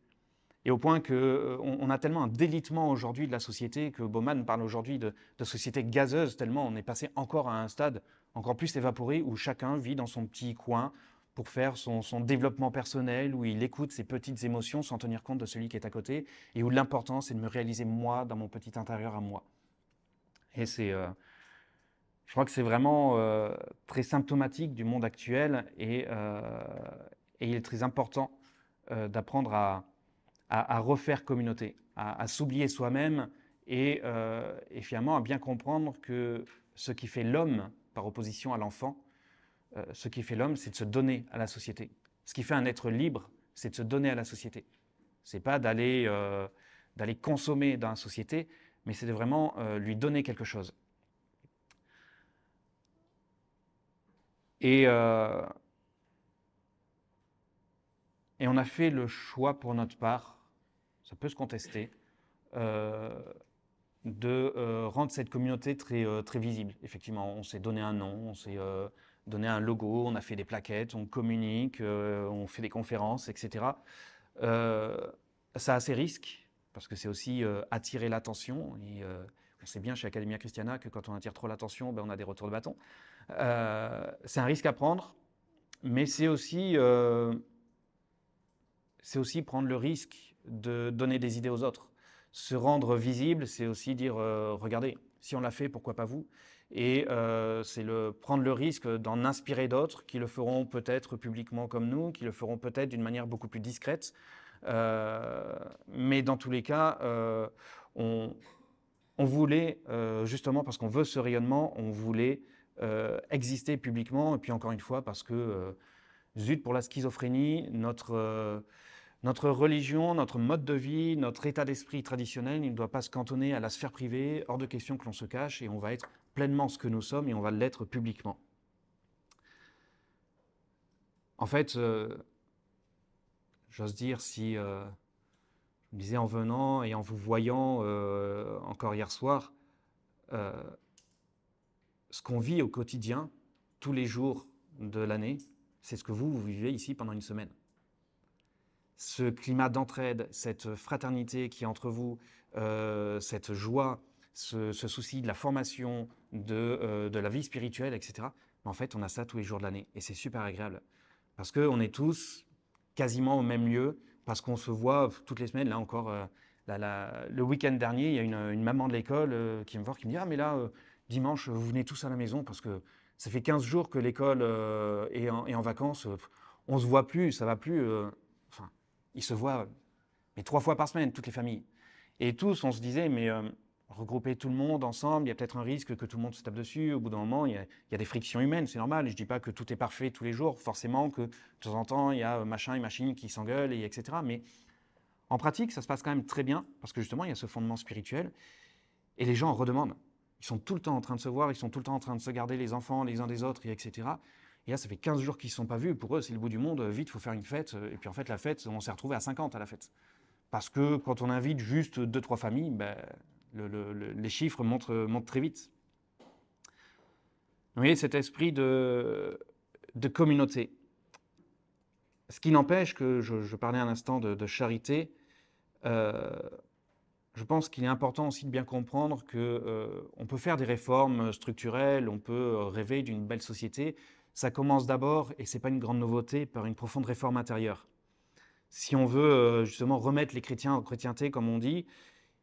Et au point qu'on euh, a tellement un délitement aujourd'hui de la société que Bauman parle aujourd'hui de, société gazeuse, tellement on est passé encore à un stade encore plus évaporé où chacun vit dans son petit coin pour faire son, développement personnel, où il écoute ses petites émotions sans tenir compte de celui qui est à côté, et où l'important c'est de me réaliser moi dans mon petit intérieur à moi. Et c'est, euh, je crois que c'est vraiment euh, très symptomatique du monde actuel et il est très important d'apprendre à, à, refaire communauté, à, s'oublier soi-même euh, et, finalement à bien comprendre que ce qui fait l'homme, par opposition à l'enfant, euh, ce qui fait l'homme, c'est de se donner à la société. Ce qui fait un être libre, c'est de se donner à la société. C'est pas d'aller euh, d'aller consommer dans la société, mais c'est de vraiment lui donner quelque chose. et, on a fait le choix pour notre part ça peut se contester, euh, de euh, rendre cette communauté très, euh, très visible. Effectivement, on s'est donné un nom, on s'est donné un logo, on a fait des plaquettes, on communique, on fait des conférences, etc. ça a ses risques, parce que c'est aussi attirer l'attention. on sait bien chez Academia Christiana que quand on attire trop l'attention, ben on a des retours de bâton. c'est un risque à prendre, mais c'est aussi, c'est aussi prendre le risque de donner des idées aux autres. Se rendre visible, c'est aussi dire euh, regardez, si on l'a fait, pourquoi pas vous Et euh, c'est le, prendre le risque d'en inspirer d'autres qui le feront peut-être publiquement comme nous, qui le feront peut-être d'une manière beaucoup plus discrète. Euh, mais dans tous les cas, on, on, voulait, justement parce qu'on veut ce rayonnement, on voulait exister publiquement. Et puis encore une fois, parce que, zut, pour la schizophrénie, notre notre religion, notre mode de vie, notre état d'esprit traditionnel, il ne doit pas se cantonner à la sphère privée, hors de question que l'on se cache, et on va être pleinement ce que nous sommes, et on va l'être publiquement. En fait, euh, j'ose dire, si euh, je me disais en venant et en vous voyant euh, encore hier soir, ce qu'on vit au quotidien, tous les jours de l'année, c'est ce que vous, vous vivez ici pendant une semaine ce climat d'entraide, cette fraternité qui est entre vous, euh, cette joie, ce, souci de la formation, de, euh, de, la vie spirituelle, etc. Ben, en fait, on a ça tous les jours de l'année et c'est super agréable parce qu'on est tous quasiment au même lieu, parce qu'on se voit euh, toutes les semaines. Là encore, le week-end dernier, il y a une, maman de l'école qui me voit, qui me dit Ah, mais là, dimanche, vous venez tous à la maison parce que ça fait 15 jours que l'école est, en, vacances on se voit plus, ça va plus ils se voient mais trois fois par semaine, toutes les familles. Et tous, on se disait, mais euh, regrouper tout le monde ensemble, il y a peut-être un risque que tout le monde se tape dessus. Au bout d'un moment, il y, a, il y, a, des frictions humaines, c'est normal. Je ne dis pas que tout est parfait tous les jours, forcément que de temps en temps, il y a euh, machin et machine qui s'engueulent, et etc. Mais en pratique, ça se passe quand même très bien, parce que justement, il y a ce fondement spirituel, et les gens redemandent. Ils sont tout le temps en train de se voir, ils sont tout le temps en train de se garder les enfants les uns des autres, etc. Et là, ça fait 15 jours qu'ils ne sont pas vus. pour eux, c'est le bout du monde. Vite, il faut faire une fête. Et puis en fait, la fête, on s'est retrouvé à 50 à la fête. Parce que quand on invite juste deux, trois familles, ben, les chiffres montrent très vite. Vous voyez, cet esprit de, de communauté. Ce qui n'empêche que, je, parlais un instant de, charité, euh, je pense qu'il est important aussi de bien comprendre qu'on euh, on peut faire des réformes structurelles, on peut rêver d'une belle société, ça commence d'abord, et ce n'est pas une grande nouveauté, par une profonde réforme intérieure. Si on veut euh, justement remettre les chrétiens en chrétienté, comme on dit,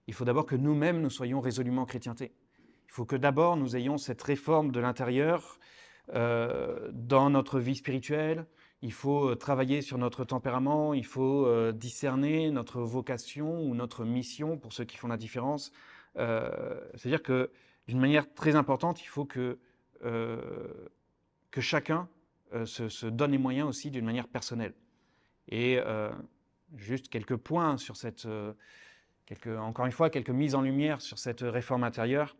il faut d'abord que nous-mêmes nous soyons résolument chrétientés. Il faut que d'abord nous ayons cette réforme de l'intérieur euh, dans notre vie spirituelle. Il faut euh, travailler sur notre tempérament, il faut discerner notre vocation ou notre mission pour ceux qui font la différence. C'est-à-dire que d'une manière très importante, il faut que que chacun euh, se, donne les moyens aussi d'une manière personnelle. Et euh, juste quelques points sur cette, euh, encore une fois, quelques mises en lumière sur cette réforme intérieure.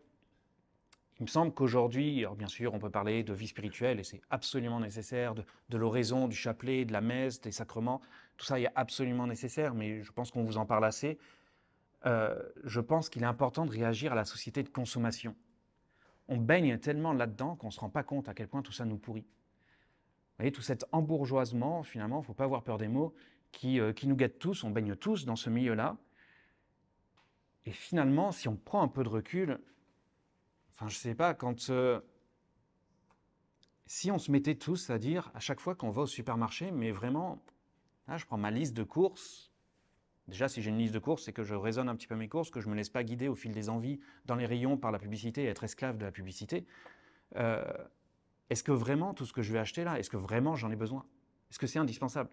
Il me semble qu'aujourd'hui, bien sûr, on peut parler de vie spirituelle et c'est absolument nécessaire, de, de l'oraison, du chapelet, de la messe, des sacrements, tout ça est absolument nécessaire, mais je pense qu'on vous en parle assez. je pense qu'il est important de réagir à la société de consommation on baigne tellement là-dedans qu'on ne se rend pas compte à quel point tout ça nous pourrit. Vous voyez, tout cet embourgeoisement, finalement, il ne faut pas avoir peur des mots, euh, qui, nous guette tous, on baigne tous dans ce milieu-là. Et finalement, si on prend un peu de recul, enfin, je ne sais pas, quand. Euh, si on se mettait tous à dire à chaque fois qu'on va au supermarché, mais vraiment, je prends ma liste de courses, Déjà, si j'ai une liste de courses, c'est que je raisonne un petit peu mes courses, que je ne me laisse pas guider au fil des envies dans les rayons par la publicité et être esclave de la publicité. Euh, est-ce que vraiment tout ce que je vais acheter là, est-ce que vraiment j'en ai besoin Est-ce que c'est indispensable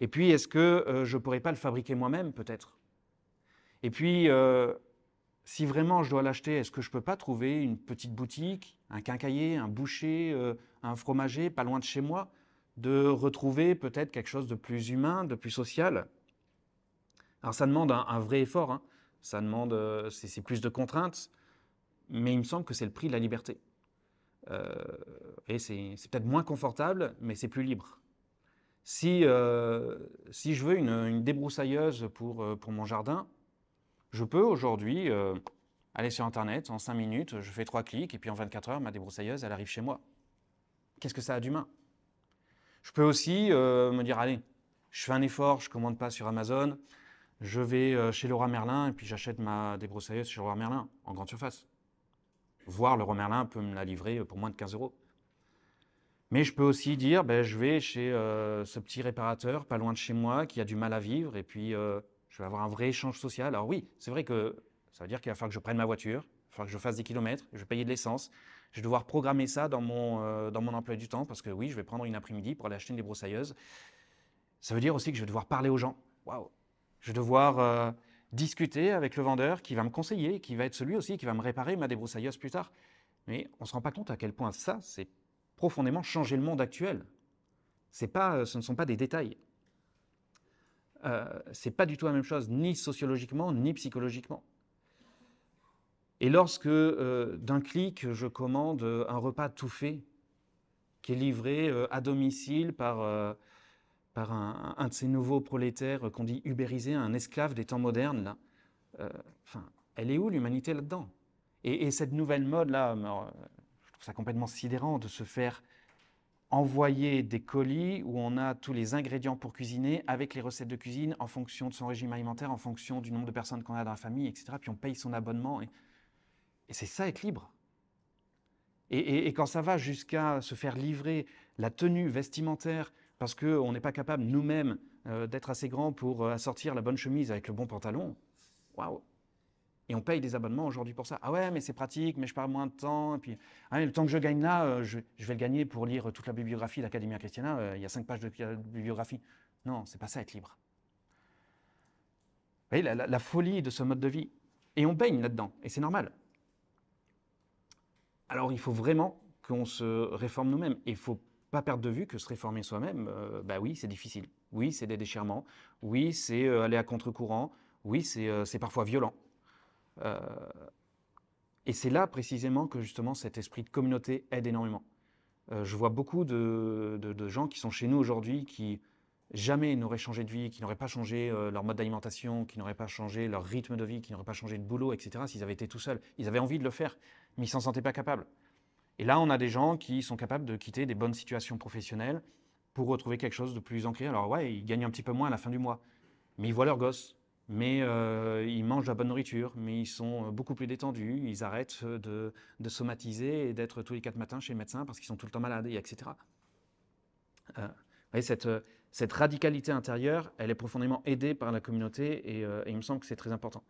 Et puis, est-ce que euh, je ne pourrais pas le fabriquer moi-même, peut-être Et puis, euh, si vraiment je dois l'acheter, est-ce que je ne peux pas trouver une petite boutique, un quincailler, un boucher, un fromager, pas loin de chez moi, de retrouver peut-être quelque chose de plus humain, de plus social alors ça demande un, vrai effort, hein. ça demande, euh, c'est plus de contraintes, mais il me semble que c'est le prix de la liberté. Euh, et c'est peut-être moins confortable, mais c'est plus libre. Si, euh, si je veux une, débroussailleuse pour, pour mon jardin, je peux aujourd'hui aller sur Internet, en 5 minutes, je fais 3 clics, et puis en 24 heures, ma débroussailleuse, elle arrive chez moi. Qu'est-ce que ça a d'humain Je peux aussi me dire, allez, je fais un effort, je ne commande pas sur Amazon, je vais euh, chez Laura Merlin et puis j'achète ma débroussailleuse chez Laura Merlin, en grande surface. Voir Leroy Merlin peut me la livrer euh, pour moins de 15 euros. Mais je peux aussi dire, ben, je vais chez euh, ce petit réparateur pas loin de chez moi qui a du mal à vivre et puis je vais avoir un vrai échange social. Alors oui, c'est vrai que ça veut dire qu'il va falloir que je prenne ma voiture, il va falloir que je fasse des kilomètres, je vais payer de l'essence. Je vais devoir programmer ça dans mon, dans mon emploi du temps parce que oui, je vais prendre une après-midi pour aller acheter une débroussailleuse. Ça veut dire aussi que je vais devoir parler aux gens. Waouh je vais devoir euh, discuter avec le vendeur qui va me conseiller, qui va être celui aussi qui va me réparer ma débroussailleuse plus tard. Mais on ne se rend pas compte à quel point ça, c'est profondément changer le monde actuel. Pas, euh, ce ne sont pas des détails. Euh, c'est pas du tout la même chose, ni sociologiquement, ni psychologiquement. Et lorsque, euh, d'un clic, je commande un repas tout fait, qui est livré à domicile par par un, de ces nouveaux prolétaires qu'on dit ubérisés, un esclave des temps modernes, là. Euh, enfin, elle est où l'humanité là-dedans et, cette nouvelle mode-là, euh, je trouve ça complètement sidérant de se faire envoyer des colis où on a tous les ingrédients pour cuisiner avec les recettes de cuisine en fonction de son régime alimentaire, en fonction du nombre de personnes qu'on a dans la famille, etc. Puis on paye son abonnement. Et, c'est ça être libre. et, quand ça va jusqu'à se faire livrer la tenue vestimentaire parce qu'on n'est pas capable nous-mêmes euh, d'être assez grand pour euh, assortir la bonne chemise avec le bon pantalon. Waouh Et on paye des abonnements aujourd'hui pour ça. Ah ouais, mais c'est pratique, mais je perds moins de temps. Et puis, ah le temps que je gagne là, euh, je, vais le gagner pour lire toute la bibliographie de l'académie Christiana. Il y a cinq pages de, bibliographie. Non, c'est pas ça être libre. Vous voyez la, folie de ce mode de vie. Et on baigne là-dedans, et c'est normal. Alors il faut vraiment qu'on se réforme nous-mêmes. il faut pas perdre de vue que se réformer soi-même, euh, bah oui, c'est difficile. Oui, c'est des déchirements. Oui, c'est euh, aller à contre-courant. Oui, c'est euh, parfois violent. et c'est là précisément que justement cet esprit de communauté aide énormément. je vois beaucoup de, gens qui sont chez nous aujourd'hui qui jamais n'auraient changé de vie, qui n'auraient pas changé leur mode d'alimentation, qui n'auraient pas changé leur rythme de vie, qui n'auraient pas changé de boulot, etc. S'ils avaient été tout seuls, ils avaient envie de le faire, mais ils s'en sentaient pas capables. Et là, on a des gens qui sont capables de quitter des bonnes situations professionnelles pour retrouver quelque chose de plus ancré. Alors ouais, ils gagnent un petit peu moins à la fin du mois, mais ils voient leur gosses, mais euh, ils mangent de la bonne nourriture, mais ils sont euh, beaucoup plus détendus, ils arrêtent de, somatiser et d'être tous les quatre matins chez le médecin parce qu'ils sont tout le temps malades, etc. Euh, vous voyez, cette, cette, radicalité intérieure, elle est profondément aidée par la communauté et, et il me semble que c'est très important.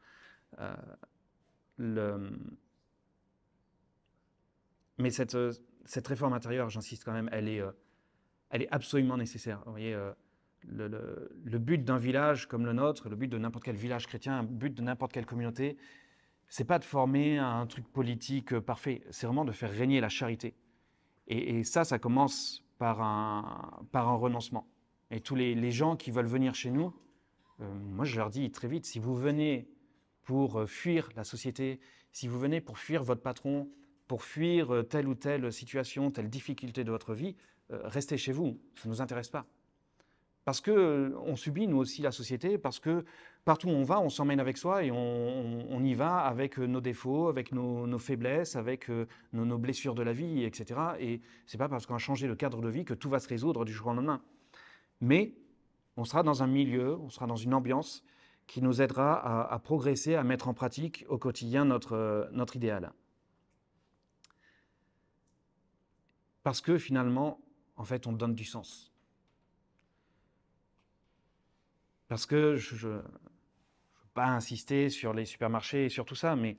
Le, mais cette, euh, cette réforme intérieure, j'insiste quand même, elle est, euh, elle est absolument nécessaire. Vous voyez, euh, le, le, but d'un village comme le nôtre, le but de n'importe quel village chrétien, le but de n'importe quelle communauté, c'est pas de former un truc politique parfait, c'est vraiment de faire régner la charité. Et, ça, ça commence par un, par un renoncement. Et tous les, les gens qui veulent venir chez nous, moi je leur dis très vite, si vous venez pour fuir la société, si vous venez pour fuir votre patron, pour fuir euh, telle ou telle situation, telle difficulté de votre vie, euh, restez chez vous, ça ne nous intéresse pas. Parce qu'on euh, on subit nous aussi la société, parce que partout où on va, on s'emmène avec soi et on, y va avec nos défauts, avec nos, faiblesses, avec nos, blessures de la vie, etc. Et c'est pas parce qu'on a changé le cadre de vie que tout va se résoudre du jour au lendemain. Mais on sera dans un milieu, on sera dans une ambiance qui nous aidera à, progresser, à mettre en pratique au quotidien notre idéal. parce que finalement, en fait, on donne du sens. Parce que je ne veux pas insister sur les supermarchés et sur tout ça, mais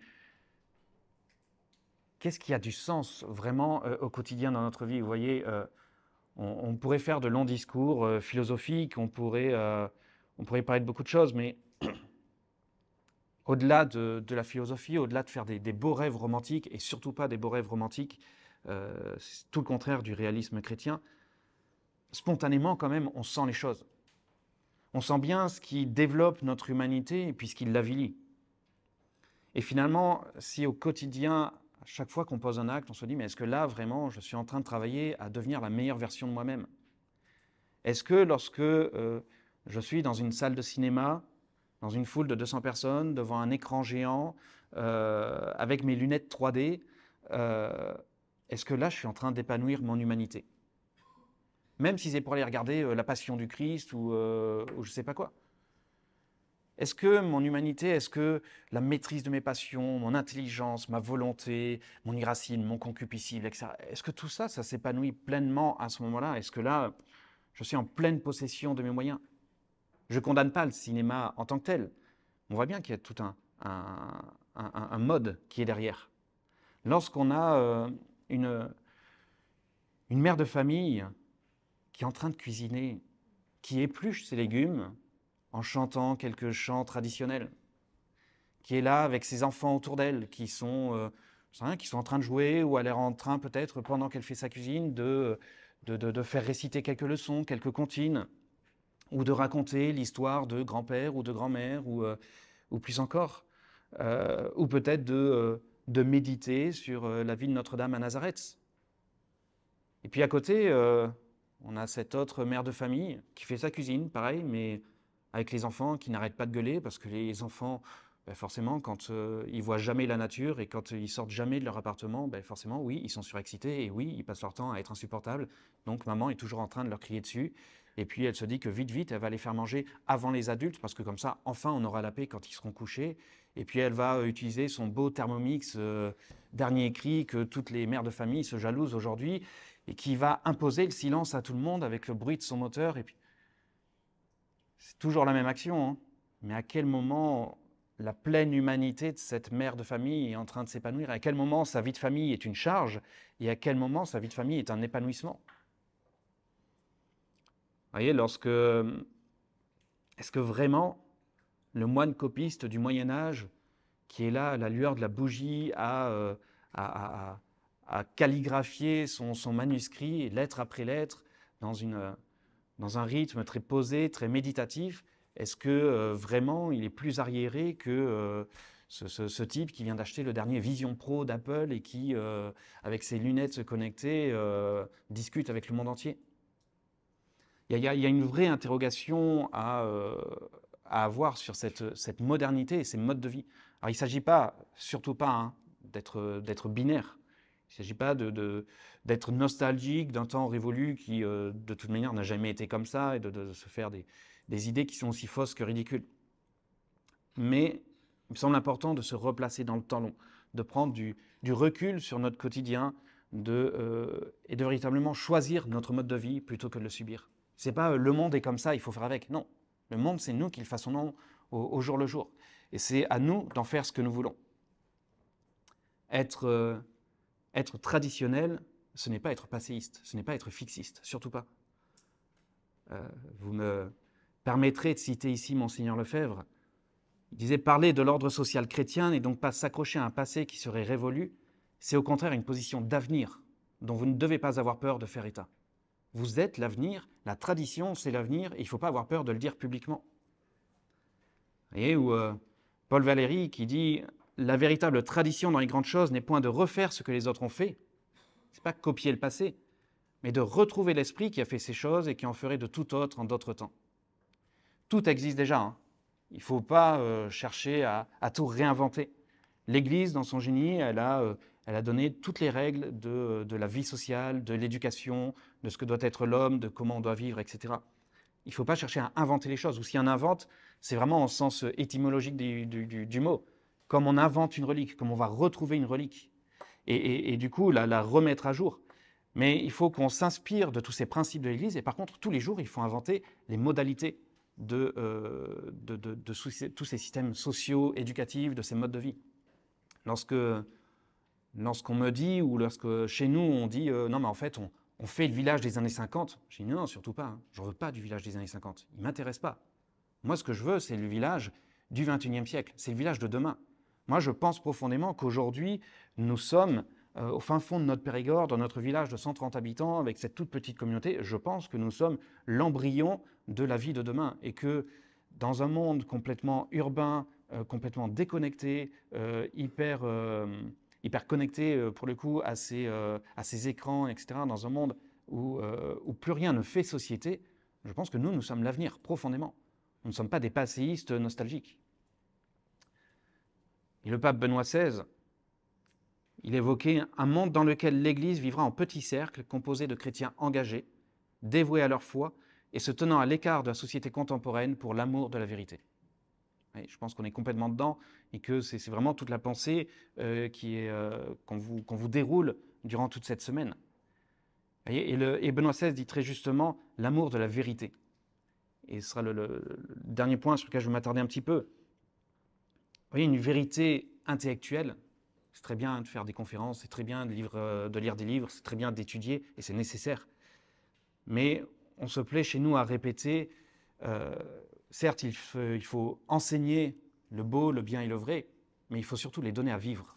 qu'est-ce qui a du sens vraiment euh, au quotidien dans notre vie Vous voyez, euh, on, pourrait faire de longs discours euh, philosophiques, on pourrait, on pourrait parler de beaucoup de choses, mais *clears throat* au-delà de, la philosophie, au-delà de faire des beaux rêves romantiques, et surtout pas des beaux rêves romantiques, euh, c'est tout le contraire du réalisme chrétien. Spontanément, quand même, on sent les choses. On sent bien ce qui développe notre humanité puisqu'il puis l'avilit. Et finalement, si au quotidien, à chaque fois qu'on pose un acte, on se dit, mais est-ce que là, vraiment, je suis en train de travailler à devenir la meilleure version de moi-même Est-ce que lorsque euh, je suis dans une salle de cinéma, dans une foule de 200 personnes, devant un écran géant, euh, avec mes lunettes 3D, est-ce que là, je suis en train d'épanouir mon humanité Même si c'est pour aller regarder euh, la passion du Christ ou, euh, je ne sais pas quoi. Est-ce que mon humanité, est-ce que la maîtrise de mes passions, mon intelligence, ma volonté, mon irascible, mon concupiscible, etc., est-ce que tout ça, ça s'épanouit pleinement à ce moment-là Est-ce que là, je suis en pleine possession de mes moyens Je ne condamne pas le cinéma en tant que tel. On voit bien qu'il y a tout un, mode qui est derrière. Lorsqu'on a euh, une, une mère de famille qui est en train de cuisiner, qui épluche ses légumes en chantant quelques chants traditionnels, qui est là avec ses enfants autour d'elle, qui sont... Euh, qui sont en train de jouer ou elle est en train peut-être pendant qu'elle fait sa cuisine de de, faire réciter quelques leçons, quelques comptines, ou de raconter l'histoire de grand-père ou de grand-mère ou, euh, ou plus encore, euh, ou peut-être de, de méditer sur euh, la vie de Notre-Dame à Nazareth. Et puis à côté, euh, on a cette autre mère de famille qui fait sa cuisine, pareil, mais avec les enfants qui n'arrêtent pas de gueuler parce que les enfants, ben, forcément, quand euh, ils voient jamais la nature et quand ils sortent jamais de leur appartement, ben, forcément, oui, ils sont surexcités et oui, ils passent leur temps à être insupportables. Donc maman est toujours en train de leur crier dessus. Et puis elle se dit que vite, vite, elle va les faire manger avant les adultes, parce que comme ça, enfin, on aura la paix quand ils seront couchés. Et puis elle va euh, utiliser son beau Thermomix euh, dernier cri que toutes les mères de famille se jalousent aujourd'hui, et qui va imposer le silence à tout le monde avec le bruit de son moteur. Et puis, c'est toujours la même action. Hein. Mais à quel moment la pleine humanité de cette mère de famille est en train de s'épanouir À quel moment sa vie de famille est une charge et à quel moment sa vie de famille est un épanouissement voyez, lorsque... Est-ce que vraiment le moine copiste du Moyen Âge, qui est là à la lueur de la bougie, à, euh, calligraphier son, manuscrit, lettre après lettre, dans, une, dans un rythme très posé, très méditatif, est-ce que euh, vraiment il est plus arriéré que euh, ce, type qui vient d'acheter le dernier Vision Pro d'Apple et qui, avec ses lunettes connectées, discute avec le monde entier il y, a une vraie interrogation euh, à, avoir sur cette, cette, modernité et ces modes de vie. Alors il ne s'agit pas, surtout pas, hein, d'être binaire. Il ne s'agit pas d'être nostalgique d'un temps révolu qui, euh, de toute manière, n'a jamais été comme ça et de, se faire des, idées qui sont aussi fausses que ridicules. Mais il me semble important de se replacer dans le temps long, de prendre du, recul sur notre quotidien de, euh, et de véritablement choisir notre mode de vie plutôt que de le subir. C'est pas euh, le monde est comme ça, il faut faire avec. Non, le monde, c'est nous qui le façonnons au, au jour le jour. Et c'est à nous d'en faire ce que nous voulons. Être, euh, être traditionnel, ce n'est pas être passéiste, ce n'est pas être fixiste, surtout pas. Euh, vous me permettrez de citer ici Monseigneur Lefebvre. Il disait Parler de l'ordre social chrétien n'est donc pas s'accrocher à un passé qui serait révolu, c'est au contraire une position d'avenir dont vous ne devez pas avoir peur de faire état. Vous êtes l'avenir, la tradition, c'est l'avenir, il ne faut pas avoir peur de le dire publiquement. Vous voyez, où euh, Paul Valéry qui dit La véritable tradition dans les grandes choses n'est point de refaire ce que les autres ont fait, Ce n'est pas copier le passé, mais de retrouver l'esprit qui a fait ces choses et qui en ferait de tout autre en d'autres temps. Tout existe déjà, hein. il ne faut pas euh, chercher à, tout réinventer. L'Église, dans son génie, elle a euh, elle a donné toutes les règles de, de la vie sociale, de l'éducation, de ce que doit être l'homme, de comment on doit vivre, etc. Il ne faut pas chercher à inventer les choses. Ou si on invente, c'est vraiment en sens étymologique du, du, mot. Comme on invente une relique, comme on va retrouver une relique. Et, et, du coup, la, la, remettre à jour. Mais il faut qu'on s'inspire de tous ces principes de l'Église. Et par contre, tous les jours, il faut inventer les modalités de, euh, de, de, de tous ces systèmes sociaux, éducatifs, de ces modes de vie. Lorsque lorsqu'on me dit, ou lorsque chez nous, on dit, euh, non, mais en fait, on, fait le village des années 50, Je dis non, surtout pas, hein. Je ne veux pas du village des années 50, il m'intéresse pas. Moi, ce que je veux, c'est le village du 21e siècle, c'est le village de demain. Moi, je pense profondément qu'aujourd'hui, nous sommes euh, au fin fond de notre Périgord, dans notre village de 130 habitants, avec cette toute petite communauté, je pense que nous sommes l'embryon de la vie de demain et que dans un monde complètement urbain, euh, complètement déconnecté, hyper hyper connectés euh, pour le coup à ces, euh, à écrans, etc., dans un monde euh, où, plus rien ne fait société, je pense que nous, nous sommes l'avenir profondément. Nous ne sommes pas des passéistes nostalgiques. Et le pape Benoît XVI, il évoquait un monde dans lequel l'Église vivra en petits cercles composés de chrétiens engagés, dévoués à leur foi et se tenant à l'écart de la société contemporaine pour l'amour de la vérité je pense qu'on est complètement dedans et que c'est vraiment toute la pensée euh, qui est euh, qu'on vous, vous déroule durant toute cette semaine. et, le, Benoît XVI dit très justement l'amour de la vérité. Et ce sera le, dernier point sur lequel je vais m'attarder un petit peu. Vous voyez, une vérité intellectuelle, c'est très bien de faire des conférences, c'est très bien de, euh, de, lire des livres, c'est très bien d'étudier, et c'est nécessaire. Mais on se plaît chez nous à répéter Certes, il faut, enseigner le beau, le bien et le vrai, mais il faut surtout les donner à vivre.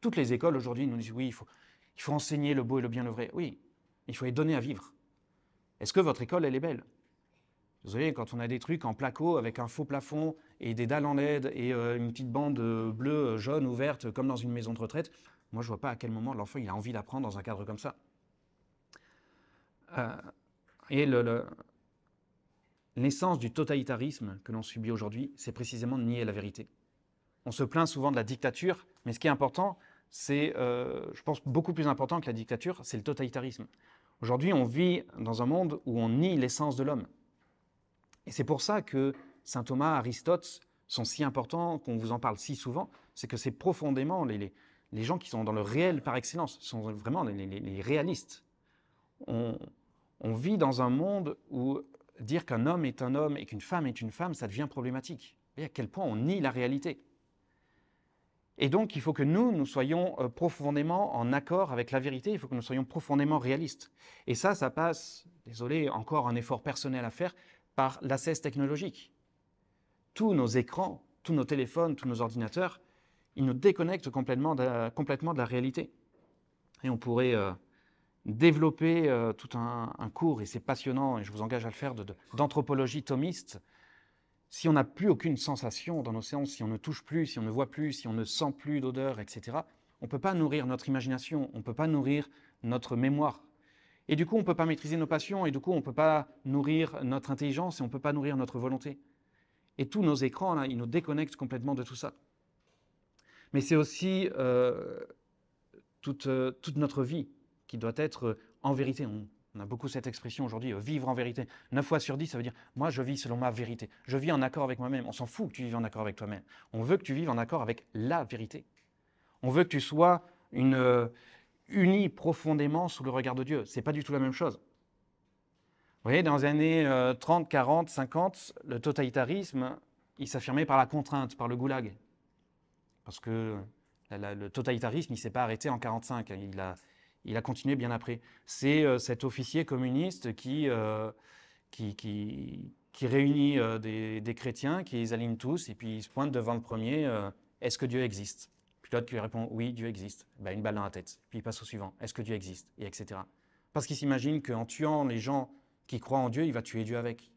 Toutes les écoles aujourd'hui nous disent oui, il faut, enseigner le beau et le bien, le vrai. Oui, il faut les donner à vivre. Est-ce que votre école, elle est belle Vous savez, quand on a des trucs en placo avec un faux plafond et des dalles en LED et euh, une petite bande euh, bleue, euh, jaune ou verte, comme dans une maison de retraite, moi, je ne vois pas à quel moment l'enfant a envie d'apprendre dans un cadre comme ça. et le, l'essence du totalitarisme que l'on subit aujourd'hui, c'est précisément de nier la vérité. On se plaint souvent de la dictature, mais ce qui est important, c'est, euh, je pense, beaucoup plus important que la dictature, c'est le totalitarisme. Aujourd'hui, on vit dans un monde où on nie l'essence de l'homme. Et c'est pour ça que Saint Thomas, Aristote sont si importants, qu'on vous en parle si souvent, c'est que c'est profondément les, les, les, gens qui sont dans le réel par excellence, sont vraiment les, les réalistes. On, on vit dans un monde où dire qu'un homme est un homme et qu'une femme est une femme, ça devient problématique. Et à quel point on nie la réalité. Et donc, il faut que nous, nous soyons euh, profondément en accord avec la vérité, il faut que nous soyons profondément réalistes. Et ça, ça passe, désolé, encore un effort personnel à faire, par l'assesse technologique. Tous nos écrans, tous nos téléphones, tous nos ordinateurs, ils nous déconnectent complètement de, complètement de la réalité. Et on pourrait euh, développer euh, tout un, cours, et c'est passionnant, et je vous engage à le faire, d'anthropologie thomiste. Si on n'a plus aucune sensation dans nos séances, si on ne touche plus, si on ne voit plus, si on ne sent plus d'odeur, etc., on ne peut pas nourrir notre imagination, on ne peut pas nourrir notre mémoire. Et du coup, on ne peut pas maîtriser nos passions, et du coup, on ne peut pas nourrir notre intelligence, et on ne peut pas nourrir notre volonté. Et tous nos écrans, là, ils nous déconnectent complètement de tout ça. Mais c'est aussi euh, euh, toute notre vie, qui doit être euh, en vérité. On, a beaucoup cette expression aujourd'hui, euh, vivre en vérité. 9 fois sur 10, ça veut dire, moi, je vis selon ma vérité. Je vis en accord avec moi-même. On s'en fout que tu vives en accord avec toi-même. On veut que tu vives en accord avec la vérité. On veut que tu sois une, euh, profondément sous le regard de Dieu. C'est pas du tout la même chose. Vous voyez, dans les années 30, 40, 50, le totalitarisme, il s'affirmait par la contrainte, par le goulag. Parce que le totalitarisme, il s'est pas arrêté en 45. Hein. Il a, il a continué bien après. C'est euh, cet officier communiste qui, euh, qui, réunit euh, des, chrétiens, qui les aligne tous, et puis il se pointe devant le premier Est-ce que Dieu existe Puis l'autre qui lui répond Oui, Dieu existe. Bah, une balle dans la tête. Puis il passe au suivant Est-ce que Dieu existe Et etc. Parce qu'il s'imagine qu'en tuant les gens qui croient en Dieu, il va tuer Dieu avec.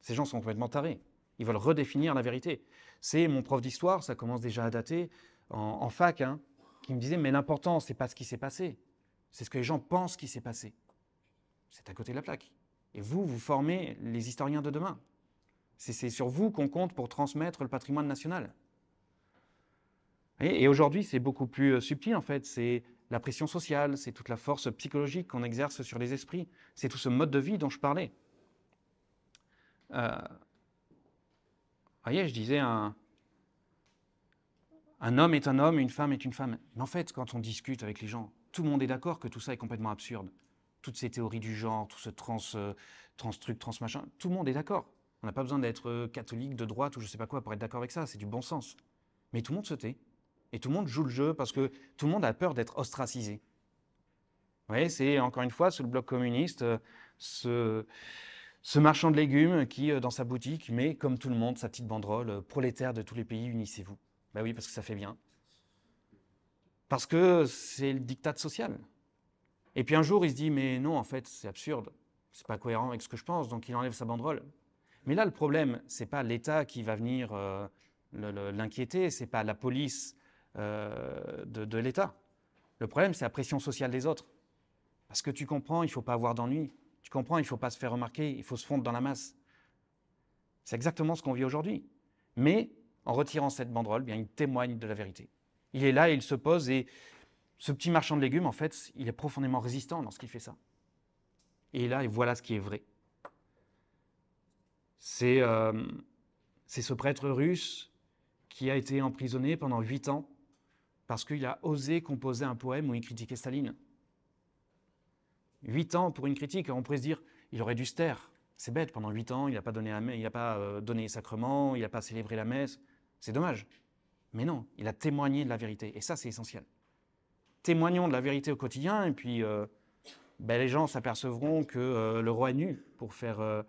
Ces gens sont complètement tarés. Ils veulent redéfinir la vérité. C'est mon prof d'histoire, ça commence déjà à dater, en, en fac, hein, qui me disait, mais l'important, ce n'est pas ce qui s'est passé, c'est ce que les gens pensent qui s'est passé. C'est à côté de la plaque. Et vous, vous formez les historiens de demain. C'est sur vous qu'on compte pour transmettre le patrimoine national. Et, aujourd'hui, c'est beaucoup plus euh, subtil, en fait. C'est la pression sociale, c'est toute la force psychologique qu'on exerce sur les esprits, c'est tout ce mode de vie dont je parlais. Euh, voyez, je disais, un, un homme est un homme, une femme est une femme. Mais en fait, quand on discute avec les gens, tout le monde est d'accord que tout ça est complètement absurde. Toutes ces théories du genre, tout ce trans, euh, trans truc, trans machin, tout le monde est d'accord. On n'a pas besoin d'être euh, catholique de droite ou je sais pas quoi pour être d'accord avec ça, c'est du bon sens. Mais tout le monde se tait. Et tout le monde joue le jeu parce que tout le monde a peur d'être ostracisé. Vous voyez, c'est encore une fois sous le bloc communiste, euh, ce, ce, marchand de légumes qui, dans sa boutique, met comme tout le monde sa petite banderole prolétaire de tous les pays, unissez-vous. Ben oui, parce que ça fait bien. Parce que c'est le diktat social. Et puis un jour, il se dit, mais non, en fait, c'est absurde. C'est pas cohérent avec ce que je pense, donc il enlève sa banderole. Mais là, le problème, c'est pas l'État qui va venir euh, l'inquiéter, c'est pas la police euh, de, de l'État. Le problème, c'est la pression sociale des autres. Parce que tu comprends, il faut pas avoir d'ennui. Tu comprends, il faut pas se faire remarquer, il faut se fondre dans la masse. C'est exactement ce qu'on vit aujourd'hui. Mais en retirant cette banderole, eh bien, il témoigne de la vérité. Il est là et il se pose et ce petit marchand de légumes, en fait, il est profondément résistant lorsqu'il fait ça. Et là, et voilà ce qui est vrai. C'est euh, ce prêtre russe qui a été emprisonné pendant huit ans parce qu'il a osé composer un poème où il critiquait Staline. Huit ans pour une critique, on pourrait se dire, il aurait dû se taire. C'est bête, pendant huit ans, il n'a pas, donné, il a pas euh, donné les sacrements, il n'a pas célébré la messe. C'est dommage. Mais non, il a témoigné de la vérité. Et ça, c'est essentiel. Témoignons de la vérité au quotidien, et puis euh, ben, les gens s'apercevront que euh, le roi est nu, pour faire euh,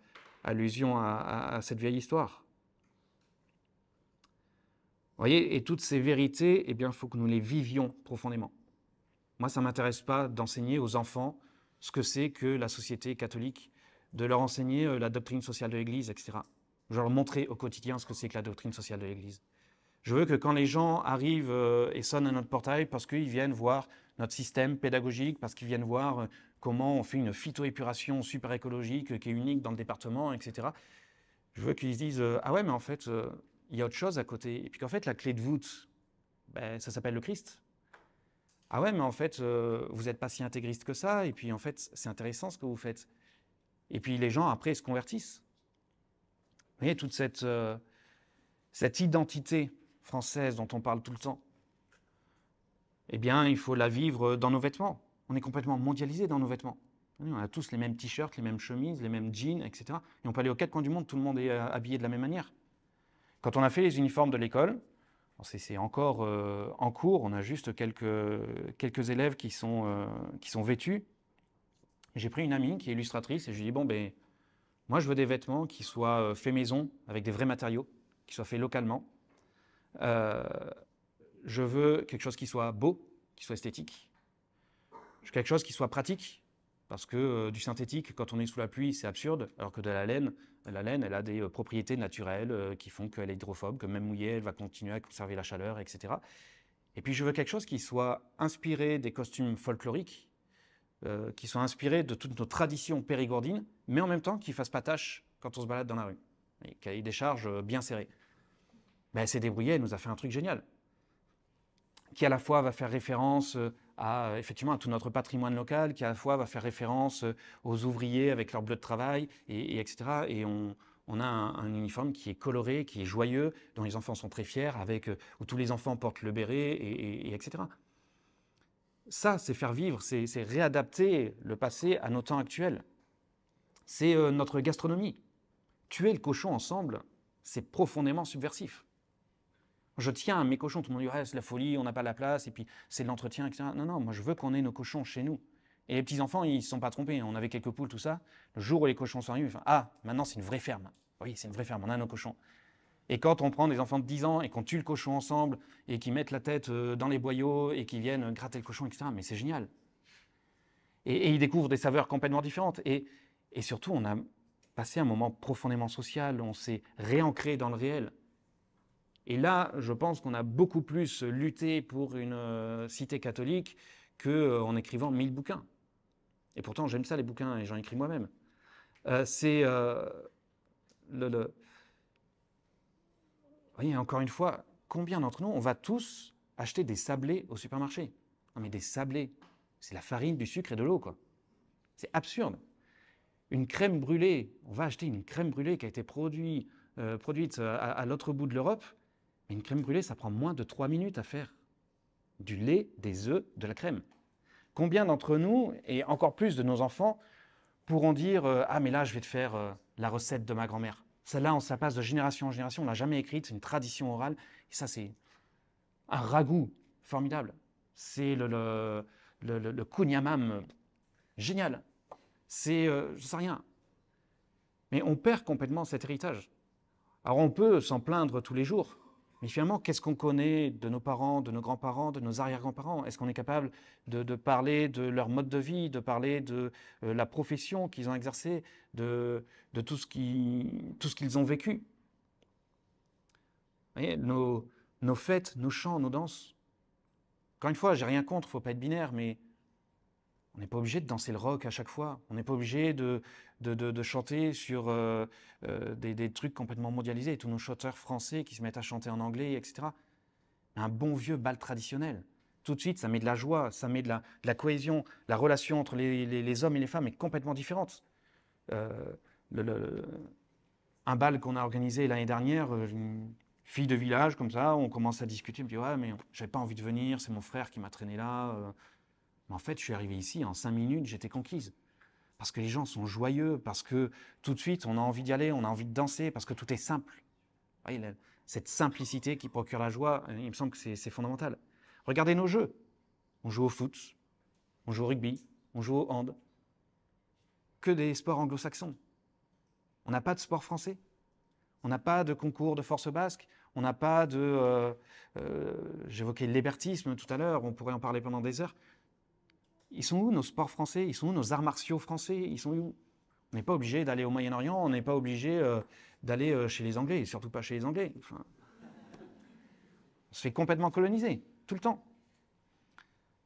allusion à, cette vieille histoire. Vous voyez, et toutes ces vérités, eh bien, il faut que nous les vivions profondément. Moi, ça ne m'intéresse pas d'enseigner aux enfants ce que c'est que la société catholique, de leur enseigner la doctrine sociale de l'Église, etc. Je veux leur montrer au quotidien ce que c'est que la doctrine sociale de l'Église. Je veux que quand les gens arrivent euh, et sonnent à notre portail parce qu'ils viennent voir notre système pédagogique, parce qu'ils viennent voir euh, comment on fait une phytoépuration super écologique euh, qui est unique dans le département, etc. Je veux qu'ils disent Ah ouais, mais en fait, il y a autre chose à côté. Et puis qu'en fait, la clé de voûte, ben, ça s'appelle le Christ. Ah ouais, mais en fait, vous n'êtes pas si intégriste que ça. Et puis en fait, c'est intéressant ce que vous faites. Et puis les gens, après, se convertissent. Vous voyez, toute euh, cette, identité française dont on parle tout le temps, eh bien, il faut la vivre dans nos vêtements. On est complètement mondialisé dans nos vêtements. On a tous les mêmes t-shirts, les mêmes chemises, les mêmes jeans, etc. Et on peut aller aux quatre coins du monde, tout le monde est euh, habillé de la même manière. Quand on a fait les uniformes de l'école, c'est encore euh, en cours, on a juste quelques, élèves qui sont, qui sont vêtus. J'ai pris une amie qui est illustratrice et je lui ai dit, bon, ben, moi, je veux des vêtements qui soient euh, faits maison, avec des vrais matériaux, qui soient faits localement. Euh, je veux quelque chose qui soit beau, qui soit esthétique. Je veux quelque chose qui soit pratique, parce que euh, du synthétique, quand on est sous la pluie, c'est absurde, alors que de la laine, la laine, elle a des propriétés naturelles qui font qu'elle est hydrophobe, que même mouillée, elle va continuer à conserver la chaleur, etc. Et puis je veux quelque chose qui soit inspiré des costumes folkloriques, euh, qui sont inspirés de toutes nos traditions périgordines, mais en même temps qui ne fassent pas tâche quand on se balade dans la rue. Et cahier des charges euh, bien serrées. Ben, elle s'est débrouillée, elle nous a fait un truc génial. Qui à la fois va faire référence euh, à, effectivement, à tout notre patrimoine local, qui à la fois va faire référence aux ouvriers avec leur bleu de travail, etc. Et on, a un, uniforme qui est coloré, qui est joyeux, dont les enfants sont très fiers, avec, où tous les enfants portent le béret, et etc. Ça, c'est faire vivre, c'est réadapter le passé à nos temps actuels. C'est euh, notre gastronomie. Tuer le cochon ensemble, c'est profondément subversif. Je tiens à mes cochons, tout le monde dit c'est la folie, on n'a pas la place, et puis c'est l'entretien, etc. Non, non, moi je veux qu'on ait nos cochons chez nous. Et les petits-enfants, ils ne sont pas trompés. On avait quelques poules, tout ça. Le jour où les cochons sont arrivés, ah, maintenant c'est une vraie ferme. Oui, c'est une vraie ferme, on a nos cochons. Et quand on prend des enfants de 10 ans et qu'on tue le cochon ensemble et qu'ils mettent la tête euh, dans les boyaux et qu'ils viennent euh, gratter le cochon, etc., mais c'est génial. Et, ils découvrent des saveurs complètement différentes. Et, et surtout, on a passé un moment profondément social, on s'est réancré dans le réel. Et là, je pense qu'on a beaucoup plus lutté pour une euh, cité catholique qu'en écrivant 1000 bouquins. Et pourtant, j'aime ça, les bouquins, et j'en écris moi-même. c'est le, voyez, encore une fois, combien d'entre nous, on va tous acheter des sablés au supermarché Non mais des sablés, c'est la farine, du sucre et de l'eau, quoi. C'est absurde. Une crème brûlée, on va acheter une crème brûlée qui a été euh, produite, euh, à, l'autre bout de l'Europe, mais une crème brûlée, ça prend moins de trois minutes à faire. Du lait, des œufs, de la crème. Combien d'entre nous, et encore plus de nos enfants, pourront dire euh, Ah mais là, je vais te faire la recette de ma grand-mère celle-là, on ça passe de génération en génération, on l'a jamais écrite, c'est une tradition orale. Et ça, c'est un ragoût formidable. C'est le, le, génial. C'est, je euh, je sais rien. Mais on perd complètement cet héritage. Alors on peut s'en plaindre tous les jours, mais finalement, qu'est-ce qu'on connaît de nos parents, de nos grands-parents, de nos arrière-grands-parents Est-ce qu'on est capable de, parler de leur mode de vie, de parler de euh, la profession qu'ils ont exercée, de, tout ce qu'ils ont vécu Vous nos, fêtes, nos chants, nos danses. Encore une fois, j'ai rien contre, il ne faut pas être binaire, mais on n'est pas obligé de danser le rock à chaque fois. On n'est pas obligé de, de, de, chanter sur euh, euh, des, des, trucs complètement mondialisés. tous nos chanteurs français qui se mettent à chanter en anglais, etc. Un bon vieux bal traditionnel. Tout de suite, ça met de la joie, ça met de la, la cohésion. La relation entre les, les, hommes et les femmes est complètement différente. Euh, le, un bal qu'on a organisé l'année dernière, une fille de village, comme ça, on commence à discuter. Je me dit ouais, mais j'avais pas envie de venir, c'est mon frère qui m'a traîné là. Mais en fait, je suis arrivé ici, en cinq minutes, j'étais conquise. Parce que les gens sont joyeux, parce que tout de suite, on a envie d'y aller, on a envie de danser, parce que tout est simple. cette simplicité qui procure la joie, euh, il me semble que c'est fondamental. Regardez nos jeux. On joue au foot, on joue au rugby, on joue au hand. Que des sports anglo-saxons. On n'a pas de sport français. On n'a pas de concours de force basque. On n'a pas de. Euh, euh J'évoquais l'hébertisme tout à l'heure, on pourrait en parler pendant des heures. Ils sont où nos sports français Ils sont où nos arts martiaux français Ils sont où On n'est pas obligé d'aller au Moyen-Orient, on n'est pas obligé euh, d'aller euh, chez les Anglais, et surtout pas chez les Anglais. on se fait complètement coloniser, tout le temps.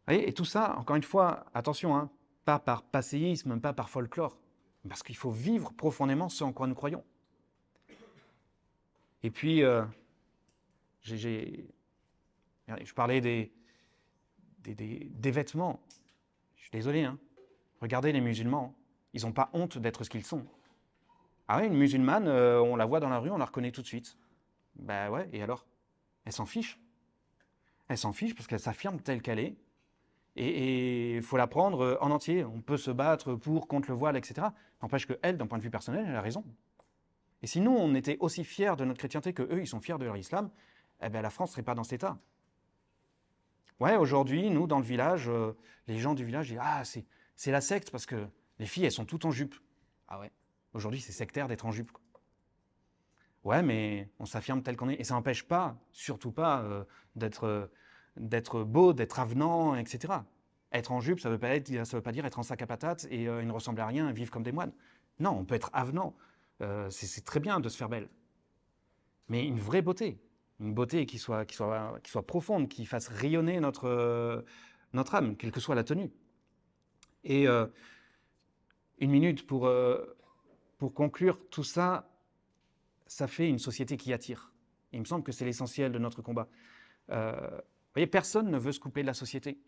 et tout ça, encore une fois, attention, hein, pas par passéisme, pas par folklore, parce qu'il faut vivre profondément ce en quoi nous croyons. Et puis, euh, j'ai, je parlais des, des, des, des vêtements désolé, hein. regardez les musulmans, hein. ils n'ont pas honte d'être ce qu'ils sont. Ah oui, une musulmane, euh, on la voit dans la rue, on la reconnaît tout de suite. Bah ouais, et alors Elle s'en fiche. Elle s'en fiche parce qu'elle s'affirme telle qu'elle est. Et il faut la prendre euh, en entier. On peut se battre pour, contre le voile, etc. N'empêche que elle, d'un point de vue personnel, elle a raison. Et si nous, on était aussi fiers de notre chrétienté que eux, ils sont fiers de leur islam, eh bien, la France ne serait pas dans cet état. Ouais, aujourd'hui, nous, dans le village, euh, les gens du village disent Ah, c'est la secte parce que les filles, elles sont toutes en jupe. Ah ouais, aujourd'hui, c'est sectaire d'être en jupe. Ouais, mais on s'affirme tel qu'on est. Et ça n'empêche pas, surtout pas, euh, d'être euh, d'être beau, d'être avenant, etc. Être en jupe, ça ne veut, pas ça veut pas dire être en sac à patates et ne ressembler à rien vivre comme des moines. Non, on peut être avenant. c'est très bien de se faire belle. Mais une vraie beauté, une beauté qui soit, qui soit, profonde, qui fasse rayonner notre, euh, notre âme, quelle que soit la tenue. Et euh, une minute pour, euh, pour conclure, tout ça, ça fait une société qui attire. il me semble que c'est l'essentiel de notre combat. vous voyez, personne ne veut se couper de la société.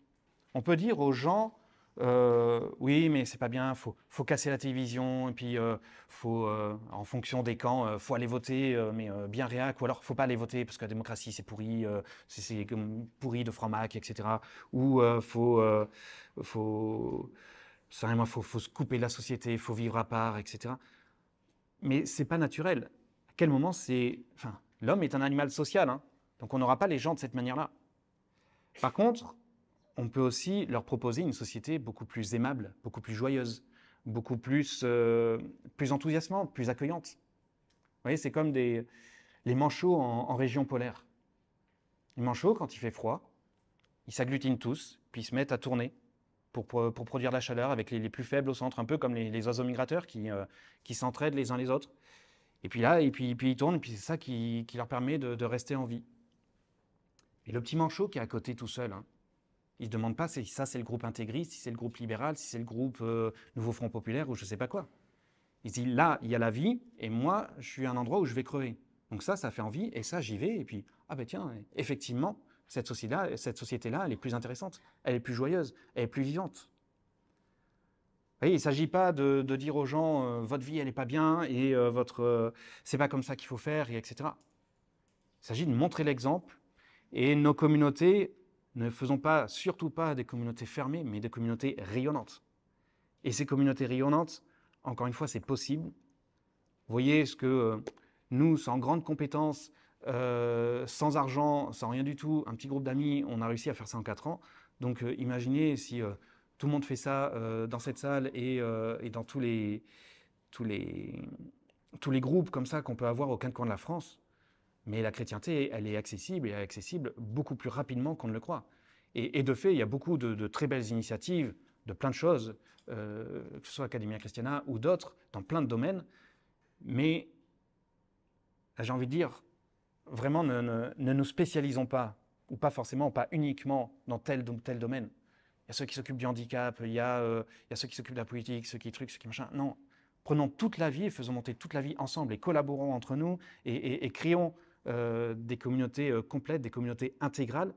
On peut dire aux gens, euh, oui, mais c'est pas bien, faut, faut casser la télévision, et puis euh, faut, euh, en fonction des camps, faut aller voter, mais bien réac, ou alors faut pas aller voter parce que la démocratie c'est pourri, c'est pourri de franc etc. Ou faut, faut, faut, faut, se couper de la société, il faut vivre à part, etc. Mais c'est pas naturel. À quel moment c'est. Enfin, l'homme est un animal social, hein. donc on n'aura pas les gens de cette manière-là. Par contre, on peut aussi leur proposer une société beaucoup plus aimable, beaucoup plus joyeuse, beaucoup plus, euh, plus enthousiasmante, plus accueillante. Vous voyez, c'est comme des, les manchots en, région polaire. Les manchots, quand il fait froid, ils s'agglutinent tous, puis ils se mettent à tourner pour, pour, produire la chaleur avec les, plus faibles au centre, un peu comme les, oiseaux migrateurs qui, euh, qui s'entraident les uns les autres. Et puis là, et puis, ils tournent, et puis c'est ça qui, leur permet de, rester en vie. Et le petit manchot qui est à côté tout seul, hein, ils ne se demandent pas si ça c'est le groupe intégriste, si c'est le groupe libéral, si c'est le groupe euh, Nouveau Front Populaire ou je ne sais pas quoi. Ils disent là, il y a la vie et moi, je suis à un endroit où je vais crever. Donc ça, ça fait envie et ça, j'y vais. Et puis, ah ben tiens, effectivement, cette société-là, cette société-là, elle est plus intéressante, elle est plus joyeuse, elle est plus vivante. Vous voyez, il ne s'agit pas de, dire aux gens euh, votre vie, elle n'est pas bien et euh, votre c'est pas comme ça qu'il faut faire, et etc. Il s'agit de montrer l'exemple et nos communautés ne faisons pas, surtout pas des communautés fermées, mais des communautés rayonnantes. Et ces communautés rayonnantes, encore une fois, c'est possible. Vous voyez ce que euh, nous, sans grandes compétences, euh, sans argent, sans rien du tout, un petit groupe d'amis, on a réussi à faire ça en quatre ans. Donc euh, imaginez si tout le monde fait ça dans cette salle et, dans tous les, groupes comme ça qu'on peut avoir au coin de la France, mais la chrétienté, elle est accessible et elle est accessible beaucoup plus rapidement qu'on ne le croit. Et, de fait, il y a beaucoup de, très belles initiatives, de plein de choses, euh, que ce soit Academia Christiana ou d'autres, dans plein de domaines. Mais j'ai envie de dire, vraiment, ne, nous spécialisons pas, ou pas forcément, pas uniquement dans tel ou tel domaine. Il y a ceux qui s'occupent du handicap, il y, a, euh, il y a ceux qui s'occupent de la politique, ceux qui truc, ceux qui machin. Non, prenons toute la vie et faisons monter toute la vie ensemble et collaborons entre nous et, et, euh, des communautés euh, complètes, des communautés intégrales,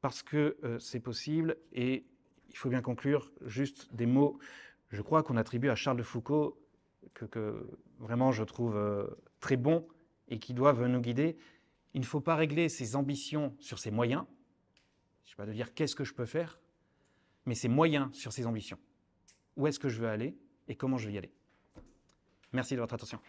parce que euh, c'est possible. Et il faut bien conclure, juste des mots, je crois qu'on attribue à Charles de Foucault, que, vraiment je trouve très bon et qui doivent nous guider. Il ne faut pas régler ses ambitions sur ses moyens, je ne sais pas de dire qu'est-ce que je peux faire, mais ses moyens sur ses ambitions. Où est-ce que je veux aller et comment je vais y aller Merci de votre attention.